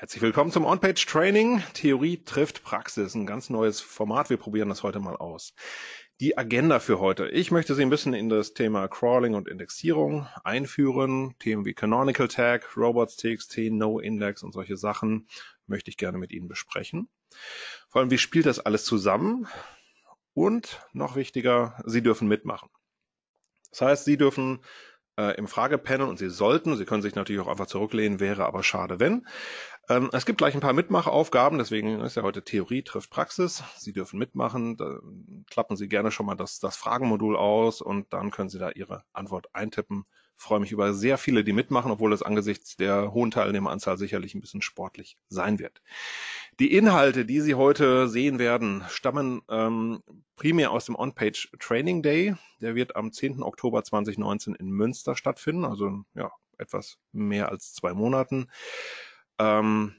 Herzlich willkommen zum On-Page Training. Theorie trifft Praxis. Ein ganz neues Format. Wir probieren das heute mal aus. Die Agenda für heute. Ich möchte Sie ein bisschen in das Thema Crawling und Indexierung einführen. Themen wie Canonical Tag, Robots.txt, No Index und solche Sachen möchte ich gerne mit Ihnen besprechen. Vor allem, wie spielt das alles zusammen? Und noch wichtiger, Sie dürfen mitmachen. Das heißt, Sie dürfen äh, im Fragepanel und Sie sollten, Sie können sich natürlich auch einfach zurücklehnen, wäre aber schade, wenn, ähm, es gibt gleich ein paar Mitmachaufgaben, deswegen ist ja heute Theorie trifft Praxis. Sie dürfen mitmachen, da klappen Sie gerne schon mal das, das Fragenmodul aus und dann können Sie da Ihre Antwort eintippen. Ich freue mich über sehr viele, die mitmachen, obwohl es angesichts der hohen Teilnehmeranzahl sicherlich ein bisschen sportlich sein wird. Die Inhalte, die Sie heute sehen werden, stammen ähm, primär aus dem On-Page Training Day. Der wird am 10. Oktober 2019 in Münster stattfinden, also ja, etwas mehr als zwei Monaten. Ähm,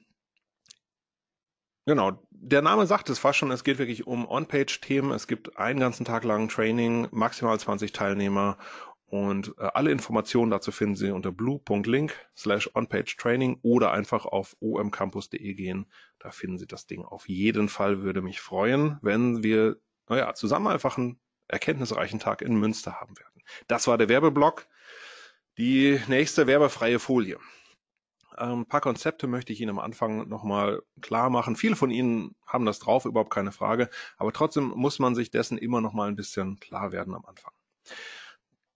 Genau, der Name sagt es fast schon, es geht wirklich um On-Page-Themen. Es gibt einen ganzen Tag lang Training, maximal 20 Teilnehmer und äh, alle Informationen dazu finden Sie unter blue.link slash onpage-training oder einfach auf omcampus.de gehen. Da finden Sie das Ding. Auf jeden Fall würde mich freuen, wenn wir, naja, zusammen einfach einen erkenntnisreichen Tag in Münster haben werden. Das war der Werbeblock. Die nächste werbefreie Folie. Ähm, ein paar Konzepte möchte ich Ihnen am Anfang nochmal klar machen. Viele von Ihnen haben das drauf, überhaupt keine Frage. Aber trotzdem muss man sich dessen immer nochmal ein bisschen klar werden am Anfang.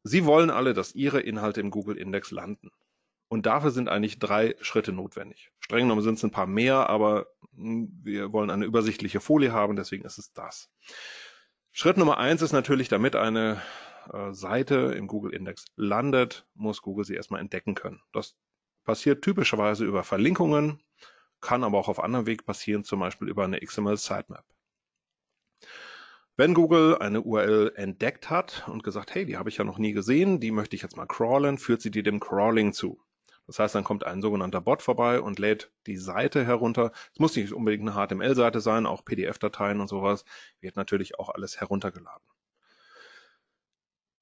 Sie wollen alle, dass Ihre Inhalte im Google Index landen. Und dafür sind eigentlich drei Schritte notwendig. Streng genommen sind es ein paar mehr, aber hm, wir wollen eine übersichtliche Folie haben, deswegen ist es das. Schritt Nummer eins ist natürlich, damit eine äh, Seite im Google Index landet, muss Google sie erstmal entdecken können. Das passiert typischerweise über Verlinkungen, kann aber auch auf anderem Weg passieren, zum Beispiel über eine XML Sitemap. Wenn Google eine URL entdeckt hat und gesagt, hey, die habe ich ja noch nie gesehen, die möchte ich jetzt mal crawlen, führt sie dir dem Crawling zu. Das heißt, dann kommt ein sogenannter Bot vorbei und lädt die Seite herunter. Es muss nicht unbedingt eine HTML-Seite sein, auch PDF-Dateien und sowas wird natürlich auch alles heruntergeladen.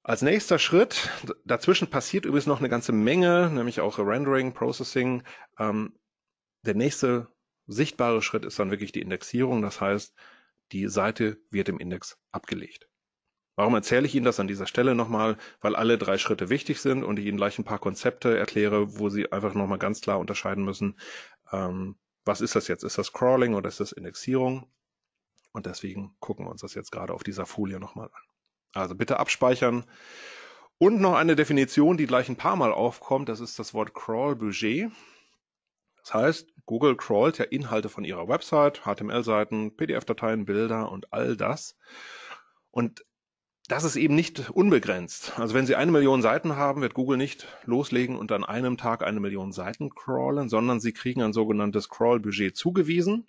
Als nächster Schritt, dazwischen passiert übrigens noch eine ganze Menge, nämlich auch Rendering, Processing. Ähm, der nächste sichtbare Schritt ist dann wirklich die Indexierung. Das heißt, die Seite wird im Index abgelegt. Warum erzähle ich Ihnen das an dieser Stelle nochmal? Weil alle drei Schritte wichtig sind und ich Ihnen gleich ein paar Konzepte erkläre, wo Sie einfach nochmal ganz klar unterscheiden müssen, ähm, was ist das jetzt? Ist das Crawling oder ist das Indexierung? Und deswegen gucken wir uns das jetzt gerade auf dieser Folie nochmal an. Also bitte abspeichern. Und noch eine Definition, die gleich ein paar Mal aufkommt, das ist das Wort Crawl Budget. Das heißt, Google crawlt ja Inhalte von ihrer Website, HTML-Seiten, PDF-Dateien, Bilder und all das. Und das ist eben nicht unbegrenzt. Also wenn Sie eine Million Seiten haben, wird Google nicht loslegen und an einem Tag eine Million Seiten crawlen, sondern Sie kriegen ein sogenanntes Crawl-Budget zugewiesen.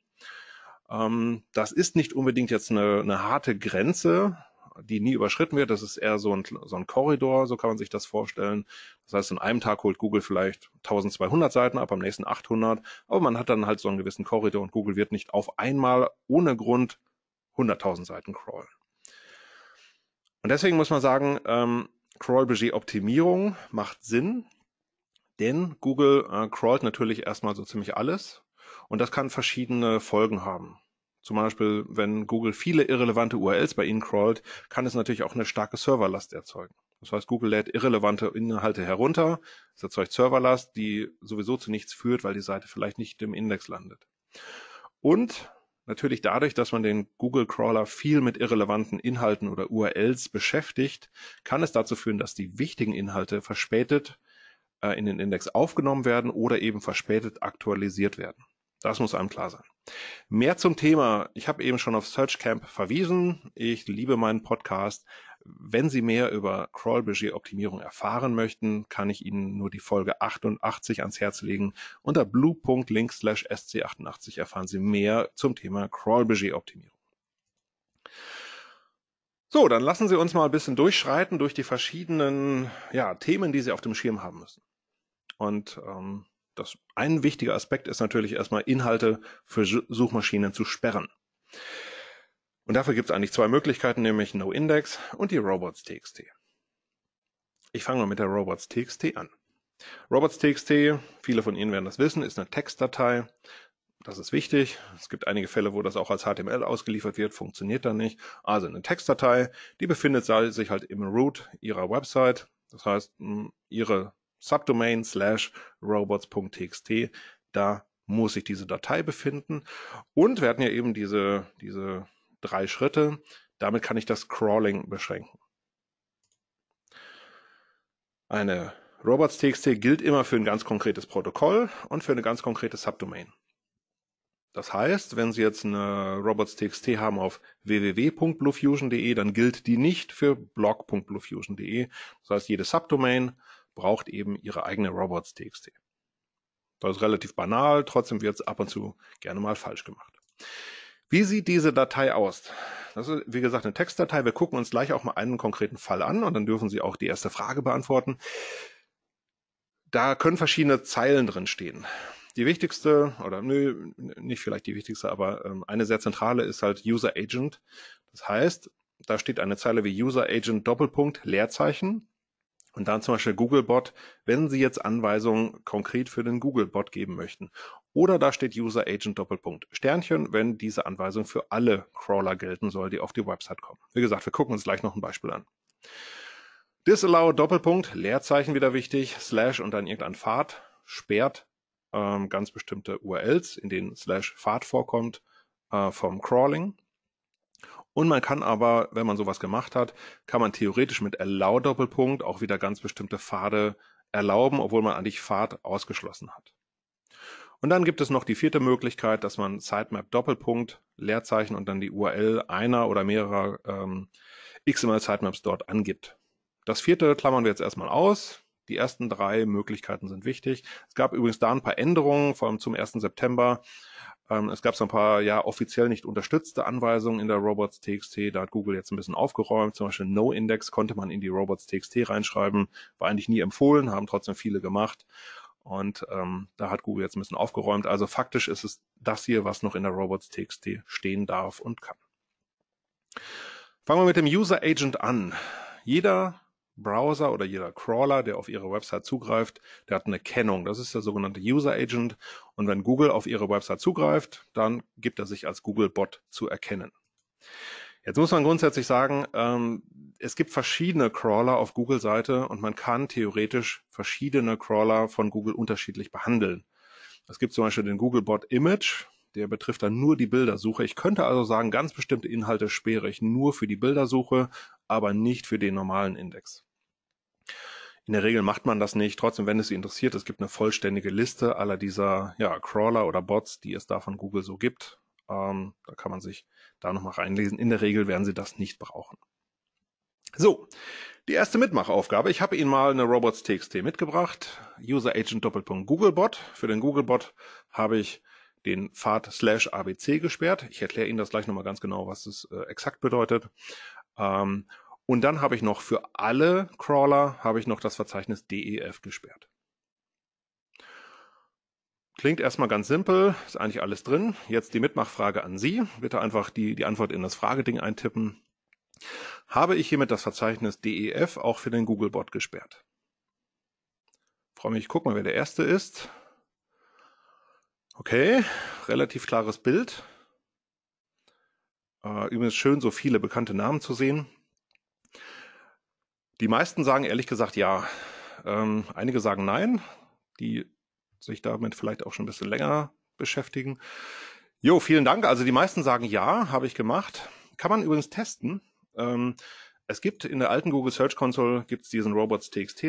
Ähm, das ist nicht unbedingt jetzt eine, eine harte Grenze, die nie überschritten wird. Das ist eher so ein, so ein Korridor, so kann man sich das vorstellen. Das heißt, in einem Tag holt Google vielleicht 1200 Seiten ab, am nächsten 800. Aber man hat dann halt so einen gewissen Korridor und Google wird nicht auf einmal ohne Grund 100.000 Seiten crawlen. Und deswegen muss man sagen, ähm, Crawl-Budget-Optimierung macht Sinn, denn Google äh, crawlt natürlich erstmal so ziemlich alles und das kann verschiedene Folgen haben. Zum Beispiel, wenn Google viele irrelevante URLs bei Ihnen crawlt, kann es natürlich auch eine starke Serverlast erzeugen. Das heißt, Google lädt irrelevante Inhalte herunter, es erzeugt Serverlast, die sowieso zu nichts führt, weil die Seite vielleicht nicht im Index landet. Und natürlich dadurch, dass man den Google Crawler viel mit irrelevanten Inhalten oder URLs beschäftigt, kann es dazu führen, dass die wichtigen Inhalte verspätet äh, in den Index aufgenommen werden oder eben verspätet aktualisiert werden. Das muss einem klar sein. Mehr zum Thema. Ich habe eben schon auf Search Camp verwiesen. Ich liebe meinen Podcast. Wenn Sie mehr über Crawl-Budget-Optimierung erfahren möchten, kann ich Ihnen nur die Folge 88 ans Herz legen. Unter blue.link slash sc88 erfahren Sie mehr zum Thema Crawl-Budget-Optimierung. So, dann lassen Sie uns mal ein bisschen durchschreiten durch die verschiedenen ja, Themen, die Sie auf dem Schirm haben müssen. Und ähm, das ein wichtiger Aspekt ist natürlich erstmal Inhalte für Suchmaschinen zu sperren. Und dafür gibt es eigentlich zwei Möglichkeiten, nämlich NoIndex und die Robots.txt. Ich fange mal mit der Robots.txt an. Robots.txt, viele von Ihnen werden das wissen, ist eine Textdatei. Das ist wichtig. Es gibt einige Fälle, wo das auch als HTML ausgeliefert wird, funktioniert dann nicht. Also eine Textdatei, die befindet sich halt im Root Ihrer Website. Das heißt, hm, Ihre Subdomain slash robots.txt. Da muss ich diese Datei befinden. Und wir hatten ja eben diese, diese drei Schritte. Damit kann ich das Crawling beschränken. Eine robots.txt gilt immer für ein ganz konkretes Protokoll und für eine ganz konkrete Subdomain. Das heißt, wenn Sie jetzt eine robots.txt haben auf www.bluefusion.de, dann gilt die nicht für blog.bluefusion.de. Das heißt, jede Subdomain braucht eben ihre eigene Robots.txt. Das ist relativ banal, trotzdem wird es ab und zu gerne mal falsch gemacht. Wie sieht diese Datei aus? Das ist, wie gesagt, eine Textdatei. Wir gucken uns gleich auch mal einen konkreten Fall an und dann dürfen Sie auch die erste Frage beantworten. Da können verschiedene Zeilen drin stehen. Die wichtigste, oder nö, nicht vielleicht die wichtigste, aber ähm, eine sehr zentrale ist halt User Agent. Das heißt, da steht eine Zeile wie User Agent Doppelpunkt Leerzeichen und dann zum Beispiel Googlebot, wenn Sie jetzt Anweisungen konkret für den Googlebot geben möchten. Oder da steht User Agent Doppelpunkt Sternchen, wenn diese Anweisung für alle Crawler gelten soll, die auf die Website kommen. Wie gesagt, wir gucken uns gleich noch ein Beispiel an. Disallow Doppelpunkt, Leerzeichen wieder wichtig, Slash und dann irgendein Pfad, sperrt ähm, ganz bestimmte URLs, in denen Slash Pfad vorkommt, äh, vom Crawling. Und man kann aber, wenn man sowas gemacht hat, kann man theoretisch mit Allow-Doppelpunkt auch wieder ganz bestimmte Pfade erlauben, obwohl man eigentlich Pfad ausgeschlossen hat. Und dann gibt es noch die vierte Möglichkeit, dass man Sitemap Doppelpunkt, Leerzeichen und dann die URL einer oder mehrerer ähm, XML Sitemaps dort angibt. Das vierte klammern wir jetzt erstmal aus. Die ersten drei Möglichkeiten sind wichtig. Es gab übrigens da ein paar Änderungen, vor allem zum 1. September. Ähm, es gab so ein paar ja offiziell nicht unterstützte Anweisungen in der Robots.txt. Da hat Google jetzt ein bisschen aufgeräumt. Zum Beispiel No-Index konnte man in die Robots.txt reinschreiben. War eigentlich nie empfohlen, haben trotzdem viele gemacht. Und ähm, da hat Google jetzt ein bisschen aufgeräumt. Also faktisch ist es das hier, was noch in der Robots.txt stehen darf und kann. Fangen wir mit dem User Agent an. Jeder Browser oder jeder Crawler, der auf Ihre Website zugreift, der hat eine Kennung. Das ist der sogenannte User Agent. Und wenn Google auf Ihre Website zugreift, dann gibt er sich als Google-Bot zu erkennen. Jetzt muss man grundsätzlich sagen, ähm, es gibt verschiedene Crawler auf Google-Seite und man kann theoretisch verschiedene Crawler von Google unterschiedlich behandeln. Es gibt zum Beispiel den Google Bot Image, der betrifft dann nur die Bildersuche. Ich könnte also sagen, ganz bestimmte Inhalte sperre ich nur für die Bildersuche, aber nicht für den normalen Index. In der Regel macht man das nicht. Trotzdem, wenn es Sie interessiert, es gibt eine vollständige Liste aller dieser ja, Crawler oder Bots, die es da von Google so gibt. Ähm, da kann man sich da nochmal reinlesen. In der Regel werden Sie das nicht brauchen. So, die erste Mitmachaufgabe. Ich habe Ihnen mal eine Robots.txt mitgebracht. User Agent Doppelpunkt Googlebot. Für den Googlebot habe ich den Pfad slash ABC gesperrt. Ich erkläre Ihnen das gleich nochmal ganz genau, was das äh, exakt bedeutet. Ähm, und dann habe ich noch für alle Crawler habe ich noch das Verzeichnis DEF gesperrt. Klingt erstmal ganz simpel, ist eigentlich alles drin. Jetzt die Mitmachfrage an Sie. Bitte einfach die, die Antwort in das Frageding eintippen. Habe ich hiermit das Verzeichnis DEF auch für den Googlebot gesperrt? Freue mich, guck mal, wer der Erste ist. Okay, relativ klares Bild. Äh, übrigens schön, so viele bekannte Namen zu sehen. Die meisten sagen ehrlich gesagt ja. Ähm, einige sagen nein, die sich damit vielleicht auch schon ein bisschen länger beschäftigen. Jo, vielen Dank. Also die meisten sagen ja, habe ich gemacht. Kann man übrigens testen. Ähm, es gibt in der alten Google Search Console gibt's diesen Robots.txt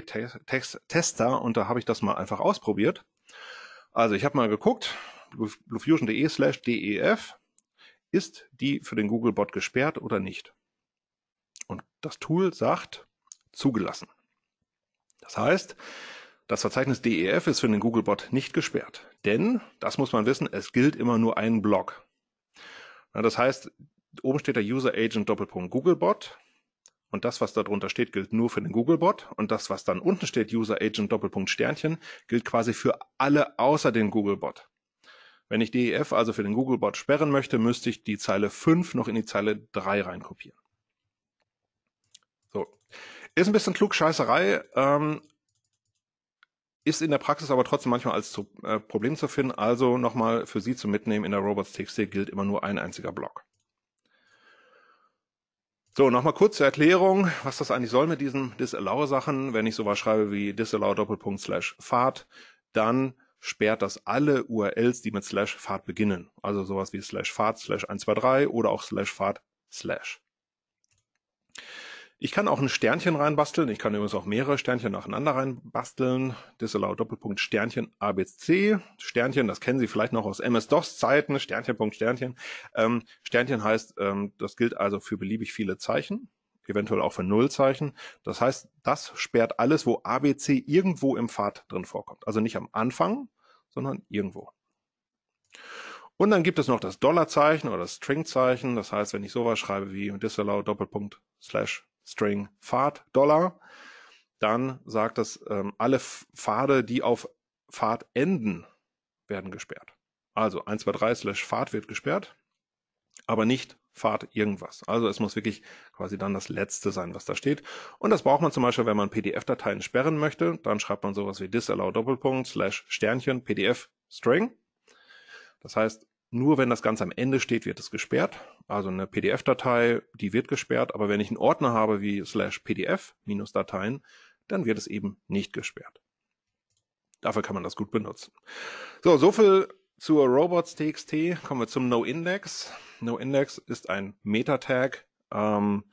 Tester und da habe ich das mal einfach ausprobiert. Also ich habe mal geguckt, bluefusion.de slash DEF, ist die für den Googlebot gesperrt oder nicht? Und das Tool sagt zugelassen. Das heißt, das Verzeichnis DEF ist für den Googlebot nicht gesperrt. Denn, das muss man wissen, es gilt immer nur ein Block. das heißt, oben steht der User Agent Doppelpunkt Googlebot und das, was darunter steht, gilt nur für den Googlebot und das, was dann unten steht, User Agent Doppelpunkt Sternchen, gilt quasi für alle außer den Googlebot. Wenn ich DEF also für den Googlebot sperren möchte, müsste ich die Zeile 5 noch in die Zeile 3 reinkopieren. So. Ist ein bisschen Klugscheißerei, ähm, ist in der Praxis aber trotzdem manchmal als zu, äh, Problem zu finden. Also nochmal für Sie zu mitnehmen, in der Robots.txt gilt immer nur ein einziger Block. So, nochmal kurz zur Erklärung, was das eigentlich soll mit diesen Disallow-Sachen. Wenn ich sowas schreibe wie disallow Doppelpunkt slash Fahrt, dann sperrt das alle URLs, die mit slash Fahrt beginnen. Also sowas wie slash Fahrt slash 123 oder auch slash Fahrt slash. Ich kann auch ein Sternchen reinbasteln. Ich kann übrigens auch mehrere Sternchen nacheinander reinbasteln. Disallow Doppelpunkt Sternchen ABC. Sternchen, das kennen Sie vielleicht noch aus MS-DOS-Zeiten. Sternchen Punkt Sternchen. Ähm, Sternchen heißt, ähm, das gilt also für beliebig viele Zeichen eventuell auch für Nullzeichen. Das heißt, das sperrt alles, wo ABC irgendwo im Pfad drin vorkommt. Also nicht am Anfang, sondern irgendwo. Und dann gibt es noch das Dollarzeichen oder das Stringzeichen. Das heißt, wenn ich sowas schreibe wie disallow Doppelpunkt slash String Fahrt Dollar. Dann sagt das, ähm, alle Pfade, die auf Fahrt enden, werden gesperrt. Also 123 slash Fahrt wird gesperrt, aber nicht Fahrt irgendwas. Also es muss wirklich quasi dann das Letzte sein, was da steht. Und das braucht man zum Beispiel, wenn man PDF-Dateien sperren möchte. Dann schreibt man sowas wie disallow Doppelpunkt slash Sternchen PDF String. Das heißt, nur wenn das Ganze am Ende steht, wird es gesperrt. Also eine PDF-Datei, die wird gesperrt, aber wenn ich einen Ordner habe wie slash PDF-Dateien, dann wird es eben nicht gesperrt. Dafür kann man das gut benutzen. So, so viel zur robots.txt. Kommen wir zum noindex. Noindex ist ein Meta-Tag. Ähm,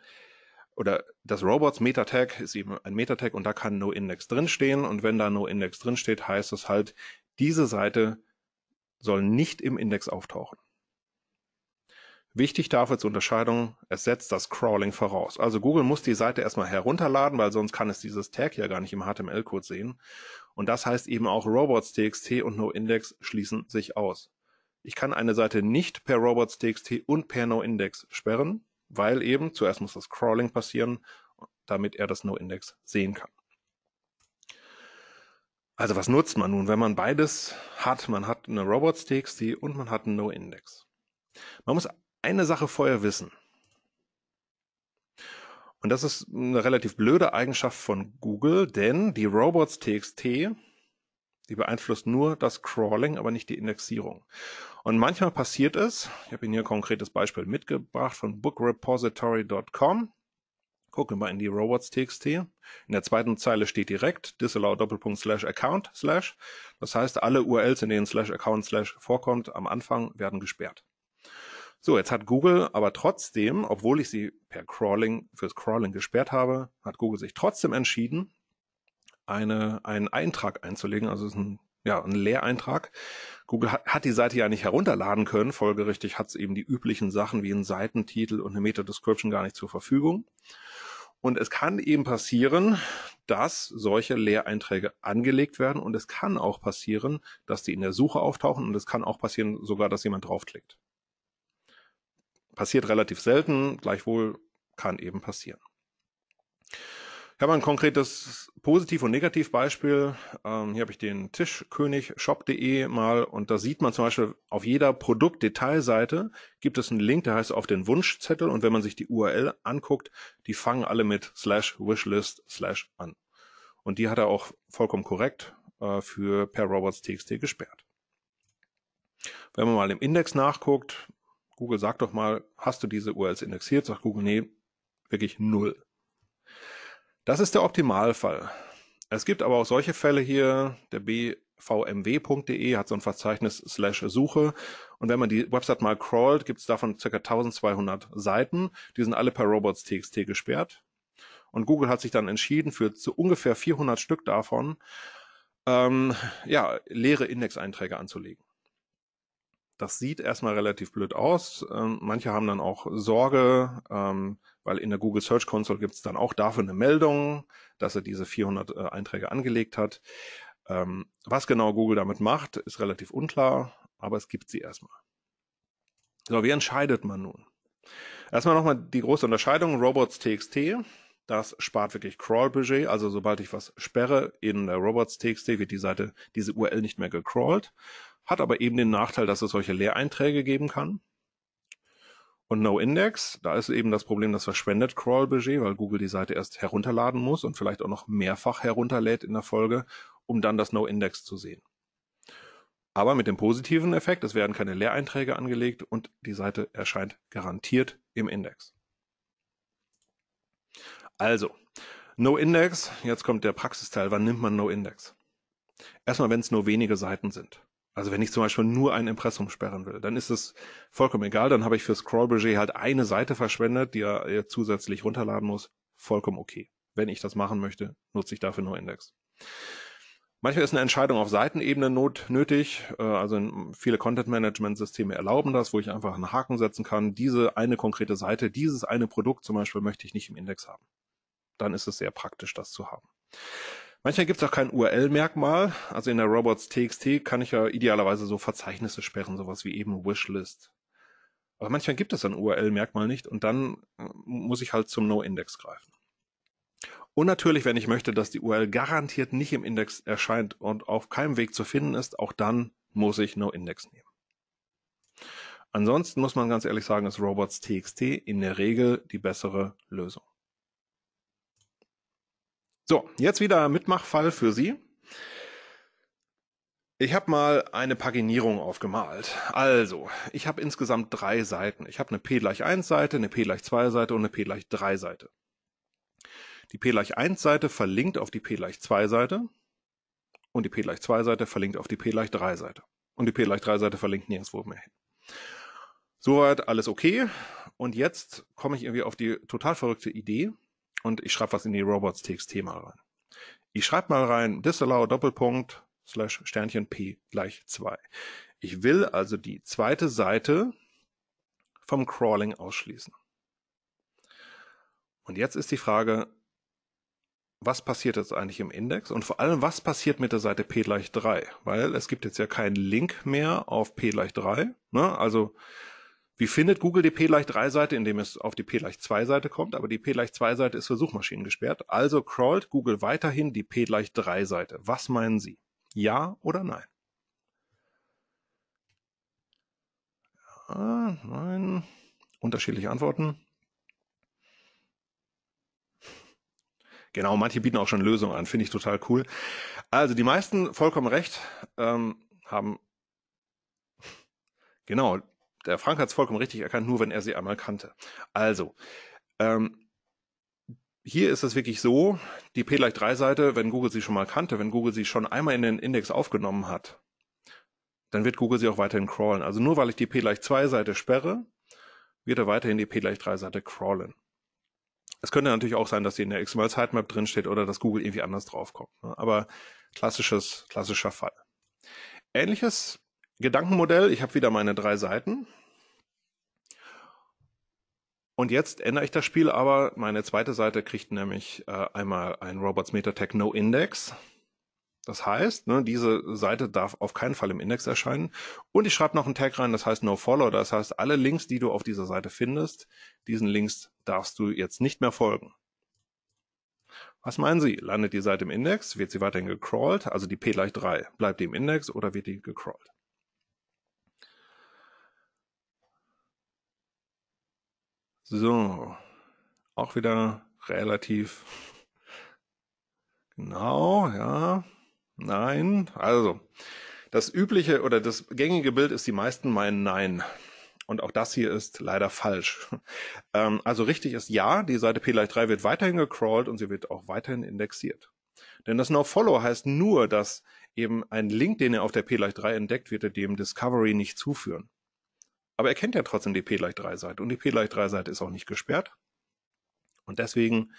oder das Robots Meta Tag ist eben ein Meta Tag und da kann No Index drinstehen. Und wenn da No Index drinsteht, heißt es halt, diese Seite sollen nicht im Index auftauchen. Wichtig dafür zur Unterscheidung, es setzt das Crawling voraus. Also Google muss die Seite erstmal herunterladen, weil sonst kann es dieses Tag ja gar nicht im HTML-Code sehen. Und das heißt eben auch robots.txt und noindex schließen sich aus. Ich kann eine Seite nicht per robots.txt und per noindex sperren, weil eben zuerst muss das Crawling passieren, damit er das noindex sehen kann. Also was nutzt man nun, wenn man beides hat? Man hat eine Robots.txt und man hat einen No-Index. Man muss eine Sache vorher wissen. Und das ist eine relativ blöde Eigenschaft von Google, denn die Robots.txt, die beeinflusst nur das Crawling, aber nicht die Indexierung. Und manchmal passiert es, ich habe Ihnen hier ein konkretes Beispiel mitgebracht von bookrepository.com, Gucken wir in die robots.txt. In der zweiten Zeile steht direkt disallow Doppelpunkt slash account slash. Das heißt, alle URLs, in denen slash account slash vorkommt, am Anfang werden gesperrt. So, jetzt hat Google aber trotzdem, obwohl ich sie per Crawling, fürs Crawling gesperrt habe, hat Google sich trotzdem entschieden, eine, einen Eintrag einzulegen. Also es ist ein, ja, ein Leereintrag. Google hat, hat die Seite ja nicht herunterladen können. Folgerichtig hat es eben die üblichen Sachen wie einen Seitentitel und eine Meta-Description gar nicht zur Verfügung. Und es kann eben passieren, dass solche Lehreinträge angelegt werden und es kann auch passieren, dass die in der Suche auftauchen und es kann auch passieren sogar, dass jemand draufklickt. Passiert relativ selten, gleichwohl kann eben passieren. Ich habe ein konkretes Positiv- und Negativbeispiel. Ähm, hier habe ich den Tischkönigshop.de mal und da sieht man zum Beispiel auf jeder Produktdetailseite gibt es einen Link, der heißt auf den Wunschzettel und wenn man sich die URL anguckt, die fangen alle mit slash wishlist slash an. Und die hat er auch vollkommen korrekt äh, für per robots.txt gesperrt. Wenn man mal im Index nachguckt, Google sagt doch mal, hast du diese URLs indexiert? Sagt Google, nee, wirklich null. Das ist der Optimalfall. Es gibt aber auch solche Fälle hier, der bvmw.de hat so ein Verzeichnis slash Suche und wenn man die Website mal crawlt, gibt es davon ca. 1200 Seiten, die sind alle per robots.txt gesperrt und Google hat sich dann entschieden für so ungefähr 400 Stück davon ähm, ja, leere Index-Einträge anzulegen. Das sieht erstmal relativ blöd aus. Ähm, manche haben dann auch Sorge, ähm, weil in der Google Search Console gibt es dann auch dafür eine Meldung, dass er diese 400 äh, Einträge angelegt hat. Ähm, was genau Google damit macht, ist relativ unklar, aber es gibt sie erstmal. So, wie entscheidet man nun? Erstmal nochmal die große Unterscheidung, Robots.txt, das spart wirklich Crawl-Budget, also sobald ich was sperre in der Robots.txt wird die Seite, diese URL nicht mehr gecrawlt, hat aber eben den Nachteil, dass es solche Leereinträge geben kann und NoIndex. Da ist eben das Problem, das verschwendet Crawl-Budget, weil Google die Seite erst herunterladen muss und vielleicht auch noch mehrfach herunterlädt in der Folge, um dann das NoIndex zu sehen. Aber mit dem positiven Effekt, es werden keine Leereinträge angelegt und die Seite erscheint garantiert im Index. Also, NoIndex, jetzt kommt der Praxisteil, wann nimmt man NoIndex? Erstmal, wenn es nur wenige Seiten sind. Also wenn ich zum Beispiel nur ein Impressum sperren will, dann ist es vollkommen egal. Dann habe ich für Scrollbudget halt eine Seite verschwendet, die er zusätzlich runterladen muss. Vollkommen okay. Wenn ich das machen möchte, nutze ich dafür nur Index. Manchmal ist eine Entscheidung auf Seitenebene not nötig. Äh, also viele Content-Management-Systeme erlauben das, wo ich einfach einen Haken setzen kann. Diese eine konkrete Seite, dieses eine Produkt zum Beispiel möchte ich nicht im Index haben. Dann ist es sehr praktisch, das zu haben. Manchmal gibt es auch kein URL-Merkmal. Also in der robots.txt kann ich ja idealerweise so Verzeichnisse sperren, sowas wie eben Wishlist. Aber manchmal gibt es ein URL-Merkmal nicht und dann äh, muss ich halt zum No-Index greifen. Und natürlich, wenn ich möchte, dass die URL garantiert nicht im Index erscheint und auf keinem Weg zu finden ist, auch dann muss ich No-Index nehmen. Ansonsten muss man ganz ehrlich sagen, ist robots.txt in der Regel die bessere Lösung. So, jetzt wieder Mitmachfall für Sie. Ich habe mal eine Paginierung aufgemalt. Also, ich habe insgesamt drei Seiten. Ich habe eine P gleich 1 Seite, eine P gleich 2 Seite und eine P gleich 3 Seite. Die P gleich 1 Seite verlinkt auf die P gleich 2 Seite und die P gleich 2 Seite verlinkt auf die P gleich 3 Seite. Und die P gleich 3 Seite verlinkt nirgendwo mehr hin. Soweit alles okay. Und jetzt komme ich irgendwie auf die total verrückte Idee, und ich schreibe was in die robots.txt mal rein. Ich schreibe mal rein disallow Doppelpunkt slash Sternchen p gleich zwei. Ich will also die zweite Seite vom Crawling ausschließen. Und jetzt ist die Frage, was passiert jetzt eigentlich im Index und vor allem, was passiert mit der Seite p gleich 3? Weil es gibt jetzt ja keinen Link mehr auf p gleich 3. Ne? Also wie findet Google die p leicht 3 seite indem es auf die p leicht 2 seite kommt, aber die p leicht 2 seite ist für Suchmaschinen gesperrt. Also crawlt Google weiterhin die p leicht 3 seite Was meinen Sie? Ja oder nein? Ja, nein. Unterschiedliche Antworten. Genau, manche bieten auch schon Lösungen an, finde ich total cool. Also die meisten, vollkommen recht, ähm, haben genau der Frank hat es vollkommen richtig erkannt, nur wenn er sie einmal kannte. Also, ähm, hier ist es wirklich so, die p leicht 3 Seite, wenn Google sie schon mal kannte, wenn Google sie schon einmal in den Index aufgenommen hat, dann wird Google sie auch weiterhin crawlen. Also nur weil ich die p leicht 2 Seite sperre, wird er weiterhin die p leicht 3 Seite crawlen. Es könnte natürlich auch sein, dass sie in der XML-Sitemap drinsteht oder dass Google irgendwie anders draufkommt. Ne? Aber klassisches, klassischer Fall. Ähnliches Gedankenmodell, ich habe wieder meine drei Seiten. Und jetzt ändere ich das Spiel aber. Meine zweite Seite kriegt nämlich äh, einmal ein Robots Metatech No Index. Das heißt, ne, diese Seite darf auf keinen Fall im Index erscheinen. Und ich schreibe noch einen Tag rein, das heißt No Follow. Das heißt, alle Links, die du auf dieser Seite findest, diesen Links darfst du jetzt nicht mehr folgen. Was meinen Sie? Landet die Seite im Index? Wird sie weiterhin gecrawlt? Also die P gleich 3. Bleibt die im Index oder wird die gecrawlt? So, auch wieder relativ genau, ja, nein. Also, das übliche oder das gängige Bild ist, die meisten meinen nein. Und auch das hier ist leider falsch. Ähm, also richtig ist ja, die Seite p 3 wird weiterhin gecrawlt und sie wird auch weiterhin indexiert. Denn das No-Follow heißt nur, dass eben ein Link, den ihr auf der p 3 entdeckt, wird ihr dem Discovery nicht zuführen. Aber er kennt ja trotzdem die P gleich 3 Seite und die P gleich 3 Seite ist auch nicht gesperrt. Und deswegen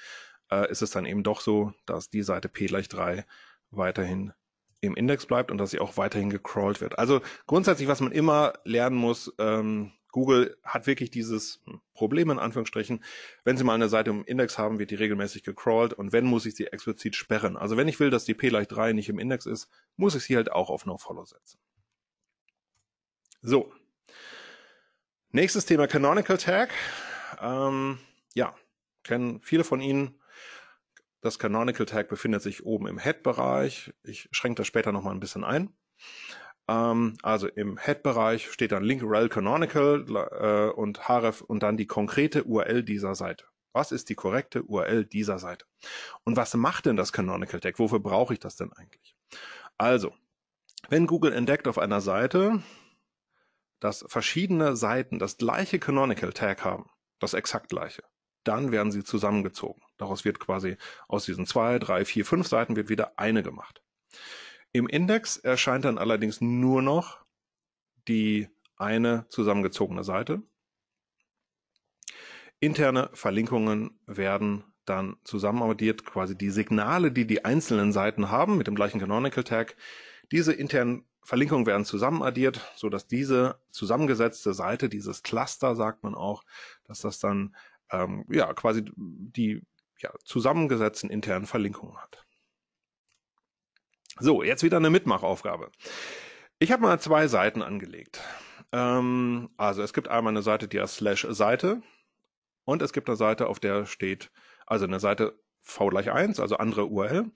äh, ist es dann eben doch so, dass die Seite P gleich 3 weiterhin im Index bleibt und dass sie auch weiterhin gecrawlt wird. Also grundsätzlich, was man immer lernen muss, ähm, Google hat wirklich dieses Problem in Anführungsstrichen. Wenn Sie mal eine Seite im Index haben, wird die regelmäßig gecrawlt und wenn, muss ich sie explizit sperren. Also wenn ich will, dass die P gleich 3 nicht im Index ist, muss ich sie halt auch auf No-Follow setzen. So. Nächstes Thema Canonical Tag. Ähm, ja, kennen viele von Ihnen. Das Canonical Tag befindet sich oben im Head-Bereich. Ich schränke das später nochmal ein bisschen ein. Ähm, also im Head-Bereich steht dann Link rel Canonical äh, und href und dann die konkrete URL dieser Seite. Was ist die korrekte URL dieser Seite? Und was macht denn das Canonical Tag? Wofür brauche ich das denn eigentlich? Also, wenn Google entdeckt auf einer Seite, dass verschiedene Seiten das gleiche Canonical Tag haben, das exakt gleiche, dann werden sie zusammengezogen. Daraus wird quasi aus diesen zwei, drei, vier, fünf Seiten wird wieder eine gemacht. Im Index erscheint dann allerdings nur noch die eine zusammengezogene Seite. Interne Verlinkungen werden dann zusammenaddiert, quasi die Signale, die die einzelnen Seiten haben mit dem gleichen Canonical Tag. Diese internen Verlinkungen werden zusammenaddiert, so dass diese zusammengesetzte Seite, dieses Cluster, sagt man auch, dass das dann ähm, ja quasi die ja, zusammengesetzten internen Verlinkungen hat. So, jetzt wieder eine Mitmachaufgabe. Ich habe mal zwei Seiten angelegt. Ähm, also es gibt einmal eine Seite, die heißt slash Seite und es gibt eine Seite, auf der steht, also eine Seite v gleich 1, also andere URL.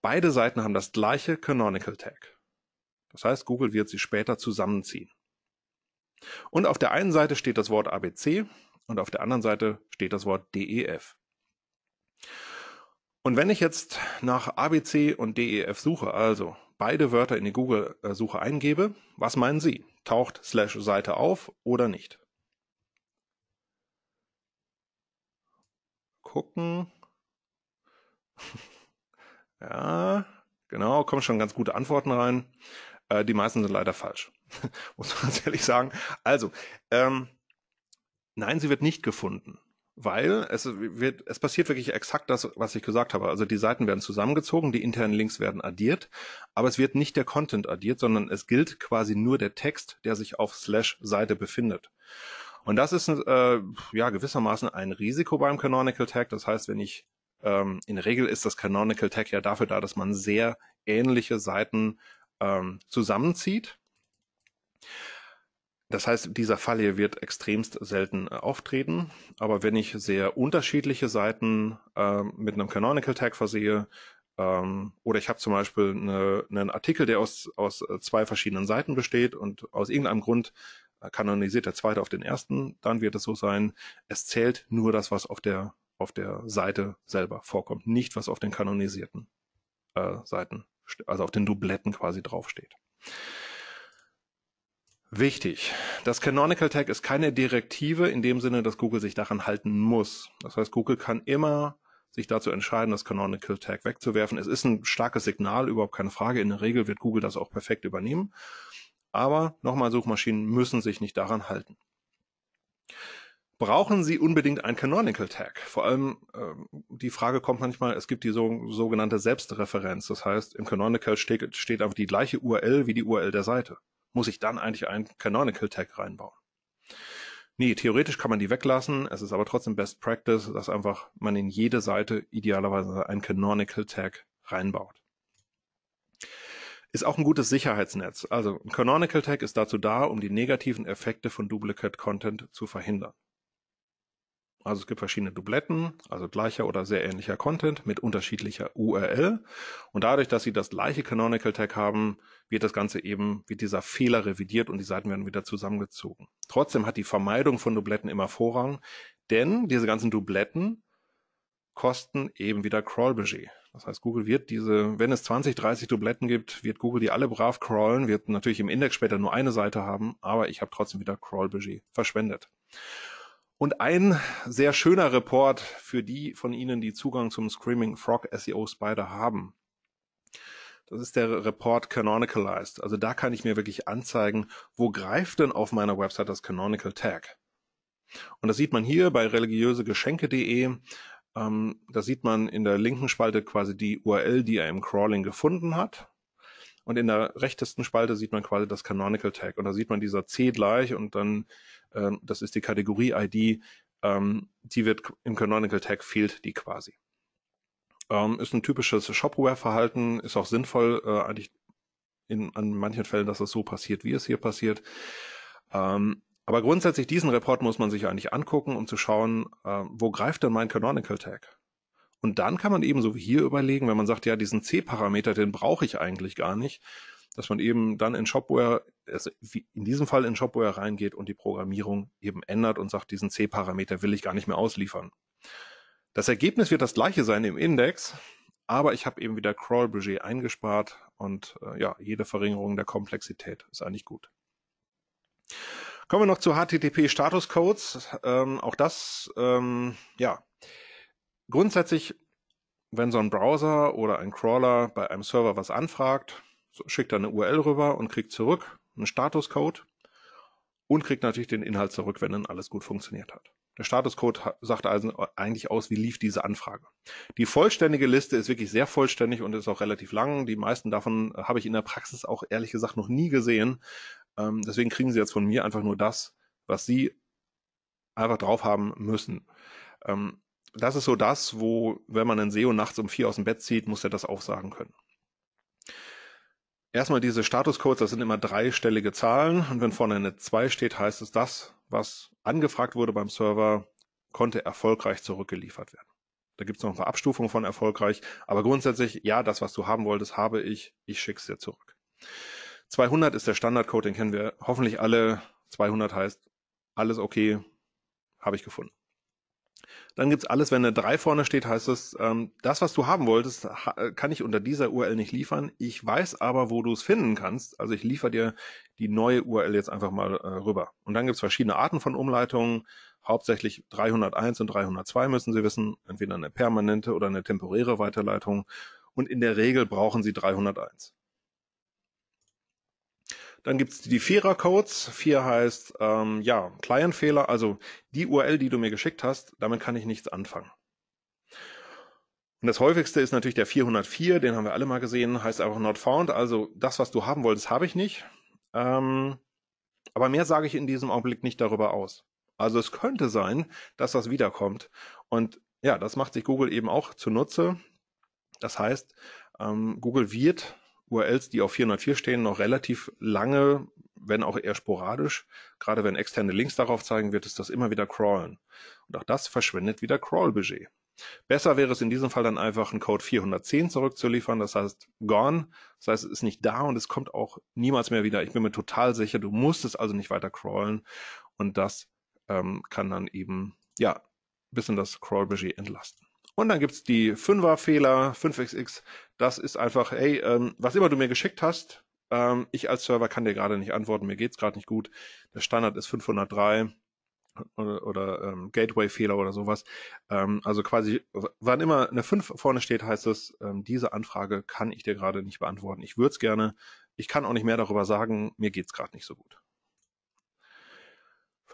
Beide Seiten haben das gleiche Canonical Tag. Das heißt, Google wird sie später zusammenziehen. Und auf der einen Seite steht das Wort ABC und auf der anderen Seite steht das Wort DEF. Und wenn ich jetzt nach ABC und DEF suche, also beide Wörter in die Google-Suche eingebe, was meinen Sie? Taucht slash Seite auf oder nicht? Gucken. ja, genau, kommen schon ganz gute Antworten rein. Äh, die meisten sind leider falsch, muss man ganz ehrlich sagen. Also, ähm, nein, sie wird nicht gefunden weil es wird, es passiert wirklich exakt das, was ich gesagt habe. Also die Seiten werden zusammengezogen, die internen Links werden addiert, aber es wird nicht der Content addiert, sondern es gilt quasi nur der Text, der sich auf slash Seite befindet. Und das ist äh, ja gewissermaßen ein Risiko beim Canonical Tag. Das heißt, wenn ich ähm, in der Regel ist das Canonical Tag ja dafür da, dass man sehr ähnliche Seiten ähm, zusammenzieht. Das heißt, dieser Fall hier wird extremst selten äh, auftreten. Aber wenn ich sehr unterschiedliche Seiten äh, mit einem Canonical Tag versehe, ähm, oder ich habe zum Beispiel eine, einen Artikel, der aus, aus äh, zwei verschiedenen Seiten besteht und aus irgendeinem Grund äh, kanonisiert der zweite auf den ersten, dann wird es so sein, es zählt nur das, was auf der, auf der Seite selber vorkommt, nicht was auf den kanonisierten äh, Seiten also auf den Dubletten quasi draufsteht. Wichtig. Das Canonical Tag ist keine Direktive in dem Sinne, dass Google sich daran halten muss. Das heißt, Google kann immer sich dazu entscheiden, das Canonical Tag wegzuwerfen. Es ist ein starkes Signal, überhaupt keine Frage. In der Regel wird Google das auch perfekt übernehmen. Aber nochmal, Suchmaschinen müssen sich nicht daran halten brauchen Sie unbedingt ein Canonical Tag. Vor allem ähm, die Frage kommt manchmal, es gibt die so, sogenannte Selbstreferenz. Das heißt, im Canonical steht, steht einfach die gleiche URL wie die URL der Seite. Muss ich dann eigentlich einen Canonical Tag reinbauen? Nee, theoretisch kann man die weglassen. Es ist aber trotzdem Best Practice, dass einfach man in jede Seite idealerweise einen Canonical Tag reinbaut. Ist auch ein gutes Sicherheitsnetz. Also ein Canonical Tag ist dazu da, um die negativen Effekte von Duplicate Content zu verhindern. Also es gibt verschiedene Dubletten, also gleicher oder sehr ähnlicher Content mit unterschiedlicher URL. Und dadurch, dass sie das gleiche Canonical Tag haben, wird das Ganze eben, wird dieser Fehler revidiert und die Seiten werden wieder zusammengezogen. Trotzdem hat die Vermeidung von Dubletten immer Vorrang, denn diese ganzen Dubletten kosten eben wieder Crawl-Budget. Das heißt, Google wird diese, wenn es 20, 30 Dubletten gibt, wird Google die alle brav crawlen, wird natürlich im Index später nur eine Seite haben, aber ich habe trotzdem wieder Crawl-Budget verschwendet. Und ein sehr schöner Report für die von Ihnen, die Zugang zum Screaming Frog SEO Spider haben. Das ist der Report Canonicalized. Also da kann ich mir wirklich anzeigen, wo greift denn auf meiner Website das Canonical Tag? Und das sieht man hier bei religiösegeschenke.de. Ähm, da sieht man in der linken Spalte quasi die URL, die er im Crawling gefunden hat. Und in der rechtesten Spalte sieht man quasi das Canonical Tag. Und da sieht man dieser C gleich und dann ähm, das ist die Kategorie-ID, ähm, die wird im Canonical Tag fehlt die quasi. Ähm, ist ein typisches Shopware-Verhalten, ist auch sinnvoll, äh, eigentlich in, an manchen Fällen, dass es so passiert, wie es hier passiert. Ähm, aber grundsätzlich diesen Report muss man sich eigentlich angucken, um zu schauen, äh, wo greift denn mein Canonical Tag? Und dann kann man eben so wie hier überlegen, wenn man sagt, ja, diesen C-Parameter, den brauche ich eigentlich gar nicht, dass man eben dann in Shopware, also in diesem Fall in Shopware reingeht und die Programmierung eben ändert und sagt, diesen C-Parameter will ich gar nicht mehr ausliefern. Das Ergebnis wird das gleiche sein im Index, aber ich habe eben wieder Crawl-Budget eingespart und äh, ja, jede Verringerung der Komplexität ist eigentlich gut. Kommen wir noch zu HTTP-Statuscodes. Ähm, auch das, ähm, ja, grundsätzlich, wenn so ein Browser oder ein Crawler bei einem Server was anfragt, schickt dann eine URL rüber und kriegt zurück einen Statuscode und kriegt natürlich den Inhalt zurück, wenn dann alles gut funktioniert hat. Der Statuscode sagt also eigentlich aus, wie lief diese Anfrage. Die vollständige Liste ist wirklich sehr vollständig und ist auch relativ lang. Die meisten davon habe ich in der Praxis auch ehrlich gesagt noch nie gesehen. Ähm, deswegen kriegen Sie jetzt von mir einfach nur das, was Sie einfach drauf haben müssen. Ähm, das ist so das, wo, wenn man einen SEO nachts um vier aus dem Bett zieht, muss er das auch sagen können. Erstmal diese Statuscodes, das sind immer dreistellige Zahlen und wenn vorne eine 2 steht, heißt es, das, was angefragt wurde beim Server, konnte erfolgreich zurückgeliefert werden. Da gibt es noch ein paar Abstufungen von erfolgreich, aber grundsätzlich, ja, das, was du haben wolltest, habe ich, ich schick's dir zurück. 200 ist der Standardcode, den kennen wir hoffentlich alle. 200 heißt, alles okay, habe ich gefunden. Dann gibt's alles, wenn eine 3 vorne steht, heißt es, ähm, das, was du haben wolltest, ha kann ich unter dieser URL nicht liefern. Ich weiß aber, wo du es finden kannst. Also ich liefere dir die neue URL jetzt einfach mal äh, rüber. Und dann gibt's verschiedene Arten von Umleitungen. Hauptsächlich 301 und 302 müssen Sie wissen. Entweder eine permanente oder eine temporäre Weiterleitung. Und in der Regel brauchen Sie 301. Dann gibt's die Vierer-Codes. Vier heißt, ähm, ja, Client-Fehler, also die URL, die du mir geschickt hast, damit kann ich nichts anfangen. Und das häufigste ist natürlich der 404, den haben wir alle mal gesehen, heißt einfach not found, also das, was du haben wolltest, habe ich nicht. Ähm, aber mehr sage ich in diesem Augenblick nicht darüber aus. Also es könnte sein, dass das wiederkommt. Und ja, das macht sich Google eben auch zunutze. Das heißt, ähm, Google wird URLs, die auf 404 stehen, noch relativ lange, wenn auch eher sporadisch, gerade wenn externe Links darauf zeigen, wird es das immer wieder crawlen. Und auch das verschwendet wieder Crawl-Budget. Besser wäre es in diesem Fall dann einfach, einen Code 410 zurückzuliefern. Das heißt, gone. Das heißt, es ist nicht da und es kommt auch niemals mehr wieder. Ich bin mir total sicher, du musst es also nicht weiter crawlen. Und das ähm, kann dann eben, ja, bisschen das Crawl-Budget entlasten. Und dann gibt's die Fünferfehler, 5xx. Das ist einfach, hey, ähm, was immer du mir geschickt hast, ähm, ich als Server kann dir gerade nicht antworten, mir geht's gerade nicht gut. Der Standard ist 503 oder, oder ähm, Gateway-Fehler oder sowas. Ähm, also quasi, wann immer eine 5 vorne steht, heißt es, ähm, diese Anfrage kann ich dir gerade nicht beantworten. Ich würde es gerne, ich kann auch nicht mehr darüber sagen, mir geht's gerade nicht so gut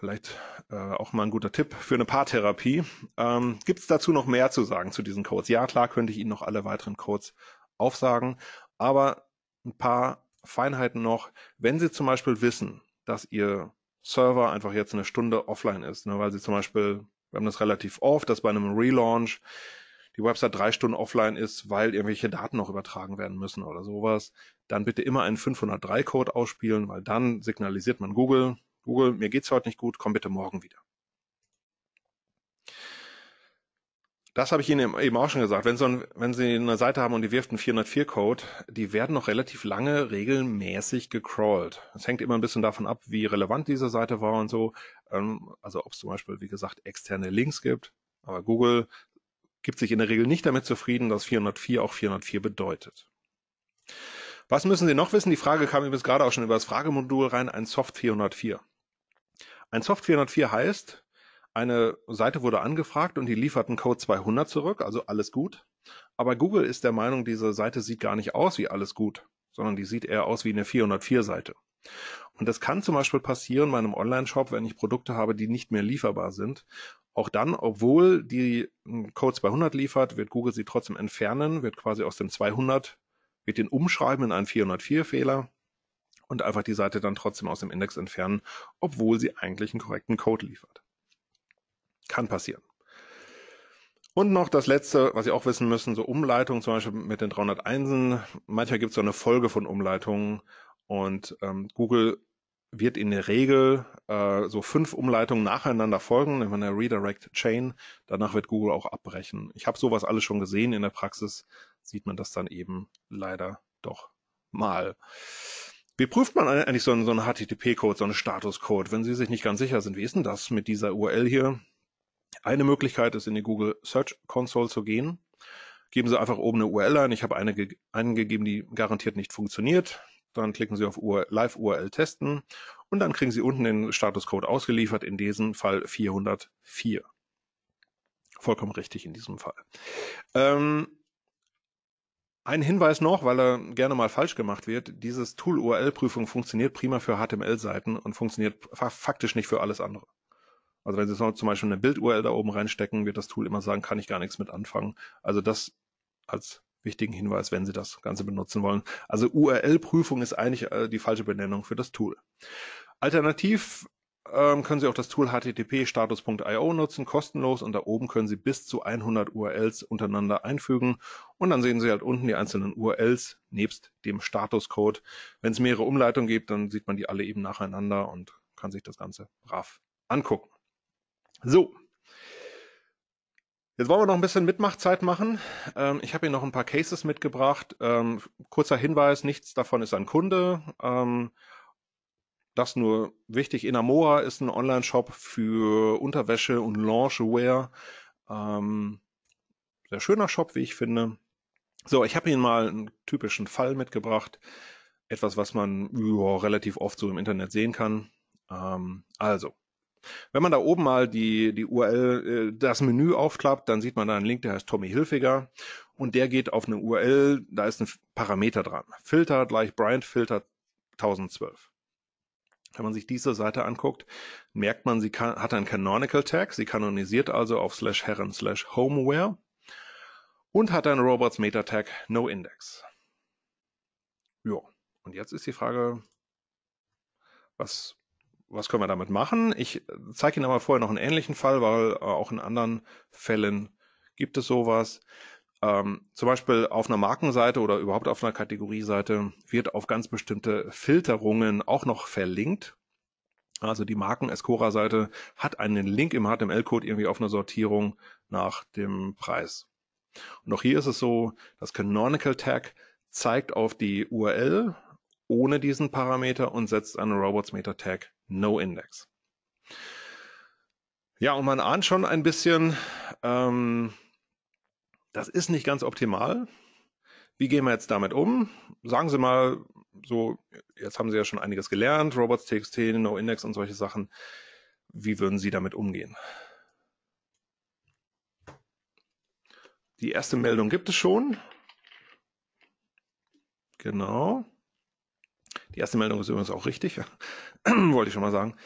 vielleicht äh, auch mal ein guter Tipp für eine Paartherapie. Ähm, Gibt es dazu noch mehr zu sagen zu diesen Codes? Ja, klar könnte ich Ihnen noch alle weiteren Codes aufsagen, aber ein paar Feinheiten noch. Wenn Sie zum Beispiel wissen, dass Ihr Server einfach jetzt eine Stunde offline ist, ne, weil Sie zum Beispiel, wir haben das relativ oft, dass bei einem Relaunch die Website drei Stunden offline ist, weil irgendwelche Daten noch übertragen werden müssen oder sowas, dann bitte immer einen 503-Code ausspielen, weil dann signalisiert man Google, Google, mir geht's heute nicht gut, komm bitte morgen wieder. Das habe ich Ihnen eben auch schon gesagt. Wenn, so ein, wenn Sie eine Seite haben und die wirft einen 404-Code, die werden noch relativ lange regelmäßig gecrawlt. Das hängt immer ein bisschen davon ab, wie relevant diese Seite war und so. Ähm, also ob es zum Beispiel, wie gesagt, externe Links gibt. Aber Google gibt sich in der Regel nicht damit zufrieden, dass 404 auch 404 bedeutet. Was müssen Sie noch wissen? Die Frage kam übrigens gerade auch schon über das Fragemodul rein, ein Soft 404. Ein Soft 404 heißt, eine Seite wurde angefragt und die lieferten Code 200 zurück, also alles gut. Aber Google ist der Meinung, diese Seite sieht gar nicht aus wie alles gut, sondern die sieht eher aus wie eine 404-Seite. Und das kann zum Beispiel passieren bei einem Online-Shop, wenn ich Produkte habe, die nicht mehr lieferbar sind. Auch dann, obwohl die hm, Code 200 liefert, wird Google sie trotzdem entfernen, wird quasi aus dem 200, wird den umschreiben in einen 404-Fehler und einfach die Seite dann trotzdem aus dem Index entfernen, obwohl sie eigentlich einen korrekten Code liefert. Kann passieren. Und noch das letzte, was Sie auch wissen müssen, so Umleitungen, zum Beispiel mit den 301en. Manchmal gibt es so eine Folge von Umleitungen und ähm, Google wird in der Regel äh, so fünf Umleitungen nacheinander folgen, man eine Redirect Chain. Danach wird Google auch abbrechen. Ich habe sowas alles schon gesehen. In der Praxis sieht man das dann eben leider doch mal. Wie prüft man eigentlich so einen, so einen HTTP-Code, so einen Status-Code, wenn Sie sich nicht ganz sicher sind? Wie ist denn das mit dieser URL hier? Eine Möglichkeit ist, in die Google Search Console zu gehen. Geben Sie einfach oben eine URL ein. Ich habe eine ge gegeben, die garantiert nicht funktioniert. Dann klicken Sie auf Live URL testen und dann kriegen Sie unten den Status-Code ausgeliefert, in diesem Fall 404. Vollkommen richtig in diesem Fall. Ähm, ein Hinweis noch, weil er gerne mal falsch gemacht wird. Dieses Tool URL-Prüfung funktioniert prima für HTML-Seiten und funktioniert faktisch nicht für alles andere. Also wenn Sie zum Beispiel eine Bild-URL da oben reinstecken, wird das Tool immer sagen, kann ich gar nichts mit anfangen. Also das als wichtigen Hinweis, wenn Sie das Ganze benutzen wollen. Also URL-Prüfung ist eigentlich äh, die falsche Benennung für das Tool. Alternativ ähm, können Sie auch das Tool http://status.io nutzen, kostenlos. Und da oben können Sie bis zu 100 URLs untereinander einfügen. Und dann sehen Sie halt unten die einzelnen URLs nebst dem Statuscode. Wenn es mehrere Umleitungen gibt, dann sieht man die alle eben nacheinander und kann sich das Ganze brav angucken. So. Jetzt wollen wir noch ein bisschen Mitmachzeit machen. Ähm, ich habe Ihnen noch ein paar Cases mitgebracht. Ähm, kurzer Hinweis, nichts davon ist ein Kunde das nur wichtig. Inamoa ist ein Online-Shop für Unterwäsche und Loungewear. Ähm, sehr schöner Shop, wie ich finde. So, ich habe Ihnen mal einen typischen Fall mitgebracht. Etwas, was man ja, relativ oft so im Internet sehen kann. Ähm, also, wenn man da oben mal die, die URL, äh, das Menü aufklappt, dann sieht man da einen Link, der heißt Tommy Hilfiger. Und der geht auf eine URL, da ist ein Parameter dran. Filter gleich Bryant Filter 1012. Wenn man sich diese Seite anguckt, merkt man, sie kann, hat einen Canonical Tag, sie kanonisiert also auf slash herren slash homeware und hat einen Robots Meta Tag no index. Jo, und jetzt ist die Frage, was, was können wir damit machen? Ich zeige Ihnen aber vorher noch einen ähnlichen Fall, weil äh, auch in anderen Fällen gibt es sowas. Ähm, zum Beispiel auf einer Markenseite oder überhaupt auf einer Kategorieseite wird auf ganz bestimmte Filterungen auch noch verlinkt. Also die Marken-Escora-Seite hat einen Link im HTML-Code irgendwie auf eine Sortierung nach dem Preis. Und auch hier ist es so, das Canonical-Tag zeigt auf die URL ohne diesen Parameter und setzt einen Robots-Meta-Tag No-Index. Ja, und man ahnt schon ein bisschen, ähm, das ist nicht ganz optimal. Wie gehen wir jetzt damit um? Sagen Sie mal, so, jetzt haben Sie ja schon einiges gelernt, Robots.txt, NoIndex und solche Sachen. Wie würden Sie damit umgehen? Die erste Meldung gibt es schon. Genau. Die erste Meldung ist übrigens auch richtig, wollte ich schon mal sagen.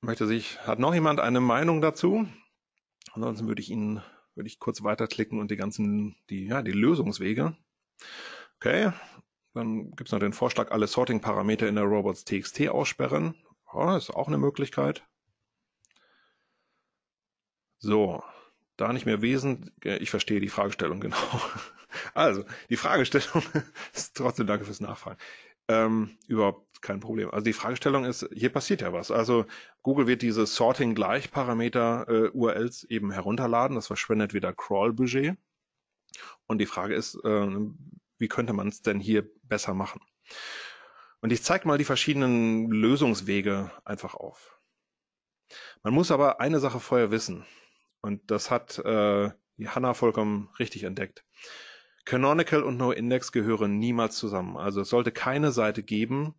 Möchte sich, hat noch jemand eine Meinung dazu? Ansonsten würde ich Ihnen würde ich kurz weiterklicken und die ganzen, die, ja, die Lösungswege. Okay, dann gibt es noch den Vorschlag, alle Sorting-Parameter in der Robots.txt aussperren. Ja, ist auch eine Möglichkeit. So, da nicht mehr wesentlich, ich verstehe die Fragestellung genau. Also, die Fragestellung ist trotzdem, danke fürs Nachfragen, ähm, über kein Problem. Also die Fragestellung ist, hier passiert ja was. Also Google wird diese Sorting-Gleich-Parameter-URLs äh, eben herunterladen. Das verschwendet wieder Crawl-Budget. Und die Frage ist, ähm, wie könnte man es denn hier besser machen? Und ich zeige mal die verschiedenen Lösungswege einfach auf. Man muss aber eine Sache vorher wissen. Und das hat äh, die Hanna vollkommen richtig entdeckt. Canonical und NoIndex gehören niemals zusammen. Also es sollte keine Seite geben,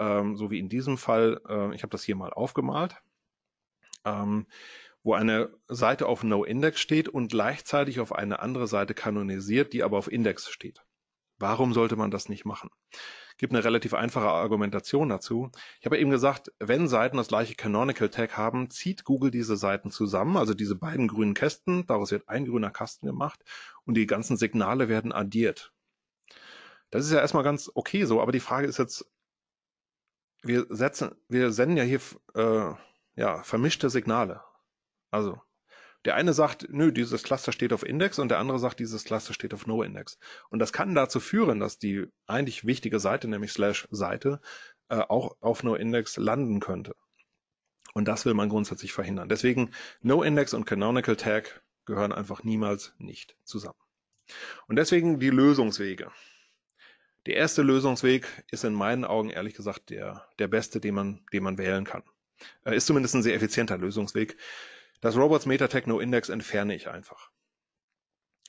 ähm, so wie in diesem Fall, äh, ich habe das hier mal aufgemalt, ähm, wo eine Seite auf Noindex steht und gleichzeitig auf eine andere Seite kanonisiert, die aber auf Index steht. Warum sollte man das nicht machen? Gibt eine relativ einfache Argumentation dazu. Ich habe eben gesagt, wenn Seiten das gleiche Canonical Tag haben, zieht Google diese Seiten zusammen, also diese beiden grünen Kästen, daraus wird ein grüner Kasten gemacht und die ganzen Signale werden addiert. Das ist ja erstmal ganz okay so, aber die Frage ist jetzt, wir setzen, wir senden ja hier äh, ja, vermischte Signale. Also der eine sagt, nö, dieses Cluster steht auf Index und der andere sagt, dieses Cluster steht auf No-Index. Und das kann dazu führen, dass die eigentlich wichtige Seite, nämlich slash Seite, äh, auch auf No-Index landen könnte. Und das will man grundsätzlich verhindern. Deswegen No-Index und Canonical Tag gehören einfach niemals nicht zusammen. Und deswegen die Lösungswege der erste Lösungsweg ist in meinen Augen ehrlich gesagt der, der beste, den man, den man wählen kann. Äh, ist zumindest ein sehr effizienter Lösungsweg. Das Robots Metatechno Index entferne ich einfach.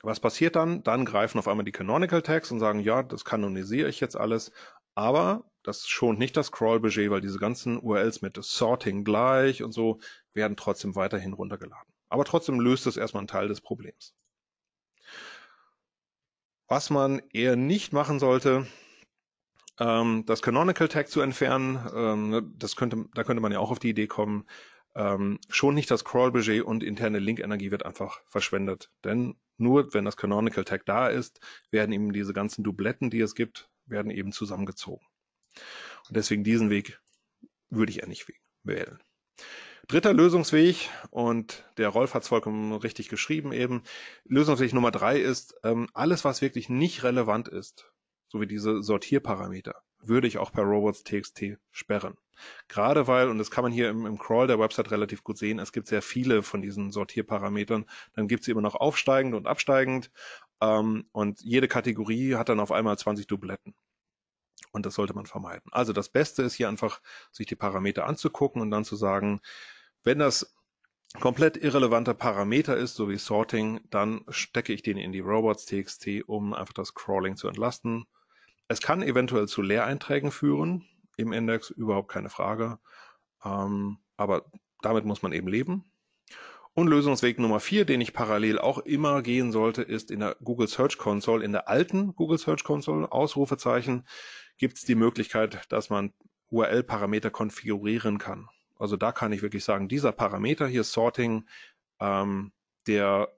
Was passiert dann? Dann greifen auf einmal die Canonical Tags und sagen, ja, das kanonisiere ich jetzt alles, aber das schont nicht das Crawl-Budget, weil diese ganzen URLs mit Sorting gleich und so werden trotzdem weiterhin runtergeladen. Aber trotzdem löst es erstmal einen Teil des Problems. Was man eher nicht machen sollte, ähm, das Canonical Tag zu entfernen, ähm, ne, das könnte, da könnte man ja auch auf die Idee kommen, ähm, schon nicht das Crawl-Budget und interne Link-Energie wird einfach verschwendet. Denn nur wenn das Canonical Tag da ist, werden eben diese ganzen Dubletten, die es gibt, werden eben zusammengezogen. Und deswegen diesen Weg würde ich ja nicht wählen. Dritter Lösungsweg, und der Rolf hat es vollkommen richtig geschrieben eben, Lösungsweg Nummer drei ist, ähm, alles, was wirklich nicht relevant ist, so wie diese Sortierparameter, würde ich auch per robots.txt sperren. Gerade weil, und das kann man hier im, im Crawl der Website relativ gut sehen, es gibt sehr viele von diesen Sortierparametern. Dann gibt es immer noch aufsteigend und absteigend. Ähm, und jede Kategorie hat dann auf einmal 20 Dubletten. Und das sollte man vermeiden. Also das Beste ist hier einfach, sich die Parameter anzugucken und dann zu sagen, wenn das komplett irrelevanter Parameter ist, so wie Sorting, dann stecke ich den in die Robots.txt, um einfach das Crawling zu entlasten. Es kann eventuell zu Leereinträgen führen, im Index überhaupt keine Frage, ähm, aber damit muss man eben leben. Und Lösungsweg Nummer vier, den ich parallel auch immer gehen sollte, ist in der Google Search Console, in der alten Google Search Console, Ausrufezeichen, gibt es die Möglichkeit, dass man URL-Parameter konfigurieren kann. Also da kann ich wirklich sagen, dieser Parameter hier, Sorting, ähm, der,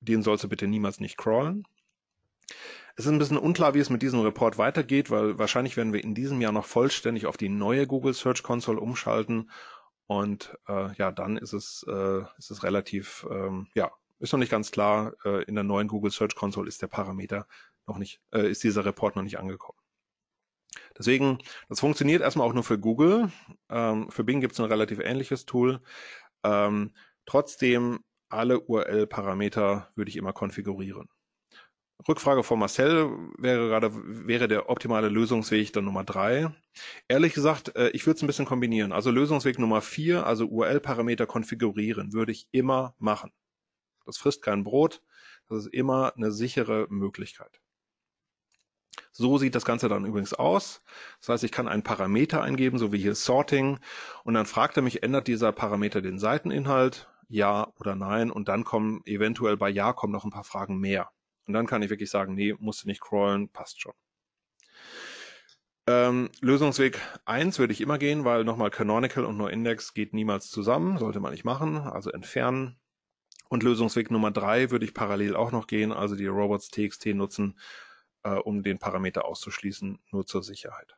den sollst du bitte niemals nicht crawlen. Es ist ein bisschen unklar, wie es mit diesem Report weitergeht, weil wahrscheinlich werden wir in diesem Jahr noch vollständig auf die neue Google Search Console umschalten. Und äh, ja, dann ist es, äh, ist es relativ, ähm, ja, ist noch nicht ganz klar. Äh, in der neuen Google Search Console ist der Parameter noch nicht, äh, ist dieser Report noch nicht angekommen. Deswegen, das funktioniert erstmal auch nur für Google. Ähm, für Bing gibt es ein relativ ähnliches Tool. Ähm, trotzdem, alle URL-Parameter würde ich immer konfigurieren. Rückfrage von Marcel wäre gerade, wäre der optimale Lösungsweg dann Nummer drei. Ehrlich gesagt, äh, ich würde es ein bisschen kombinieren. Also Lösungsweg Nummer vier, also URL-Parameter konfigurieren, würde ich immer machen. Das frisst kein Brot. Das ist immer eine sichere Möglichkeit. So sieht das Ganze dann übrigens aus. Das heißt, ich kann einen Parameter eingeben, so wie hier Sorting, und dann fragt er mich, ändert dieser Parameter den Seiteninhalt? Ja oder nein? Und dann kommen eventuell bei Ja kommen noch ein paar Fragen mehr. Und dann kann ich wirklich sagen, nee, musst du nicht crawlen, passt schon. Ähm, Lösungsweg 1 würde ich immer gehen, weil nochmal Canonical und NoIndex geht niemals zusammen, sollte man nicht machen, also entfernen. Und Lösungsweg Nummer 3 würde ich parallel auch noch gehen, also die Robots.txt nutzen, äh, um den Parameter auszuschließen, nur zur Sicherheit.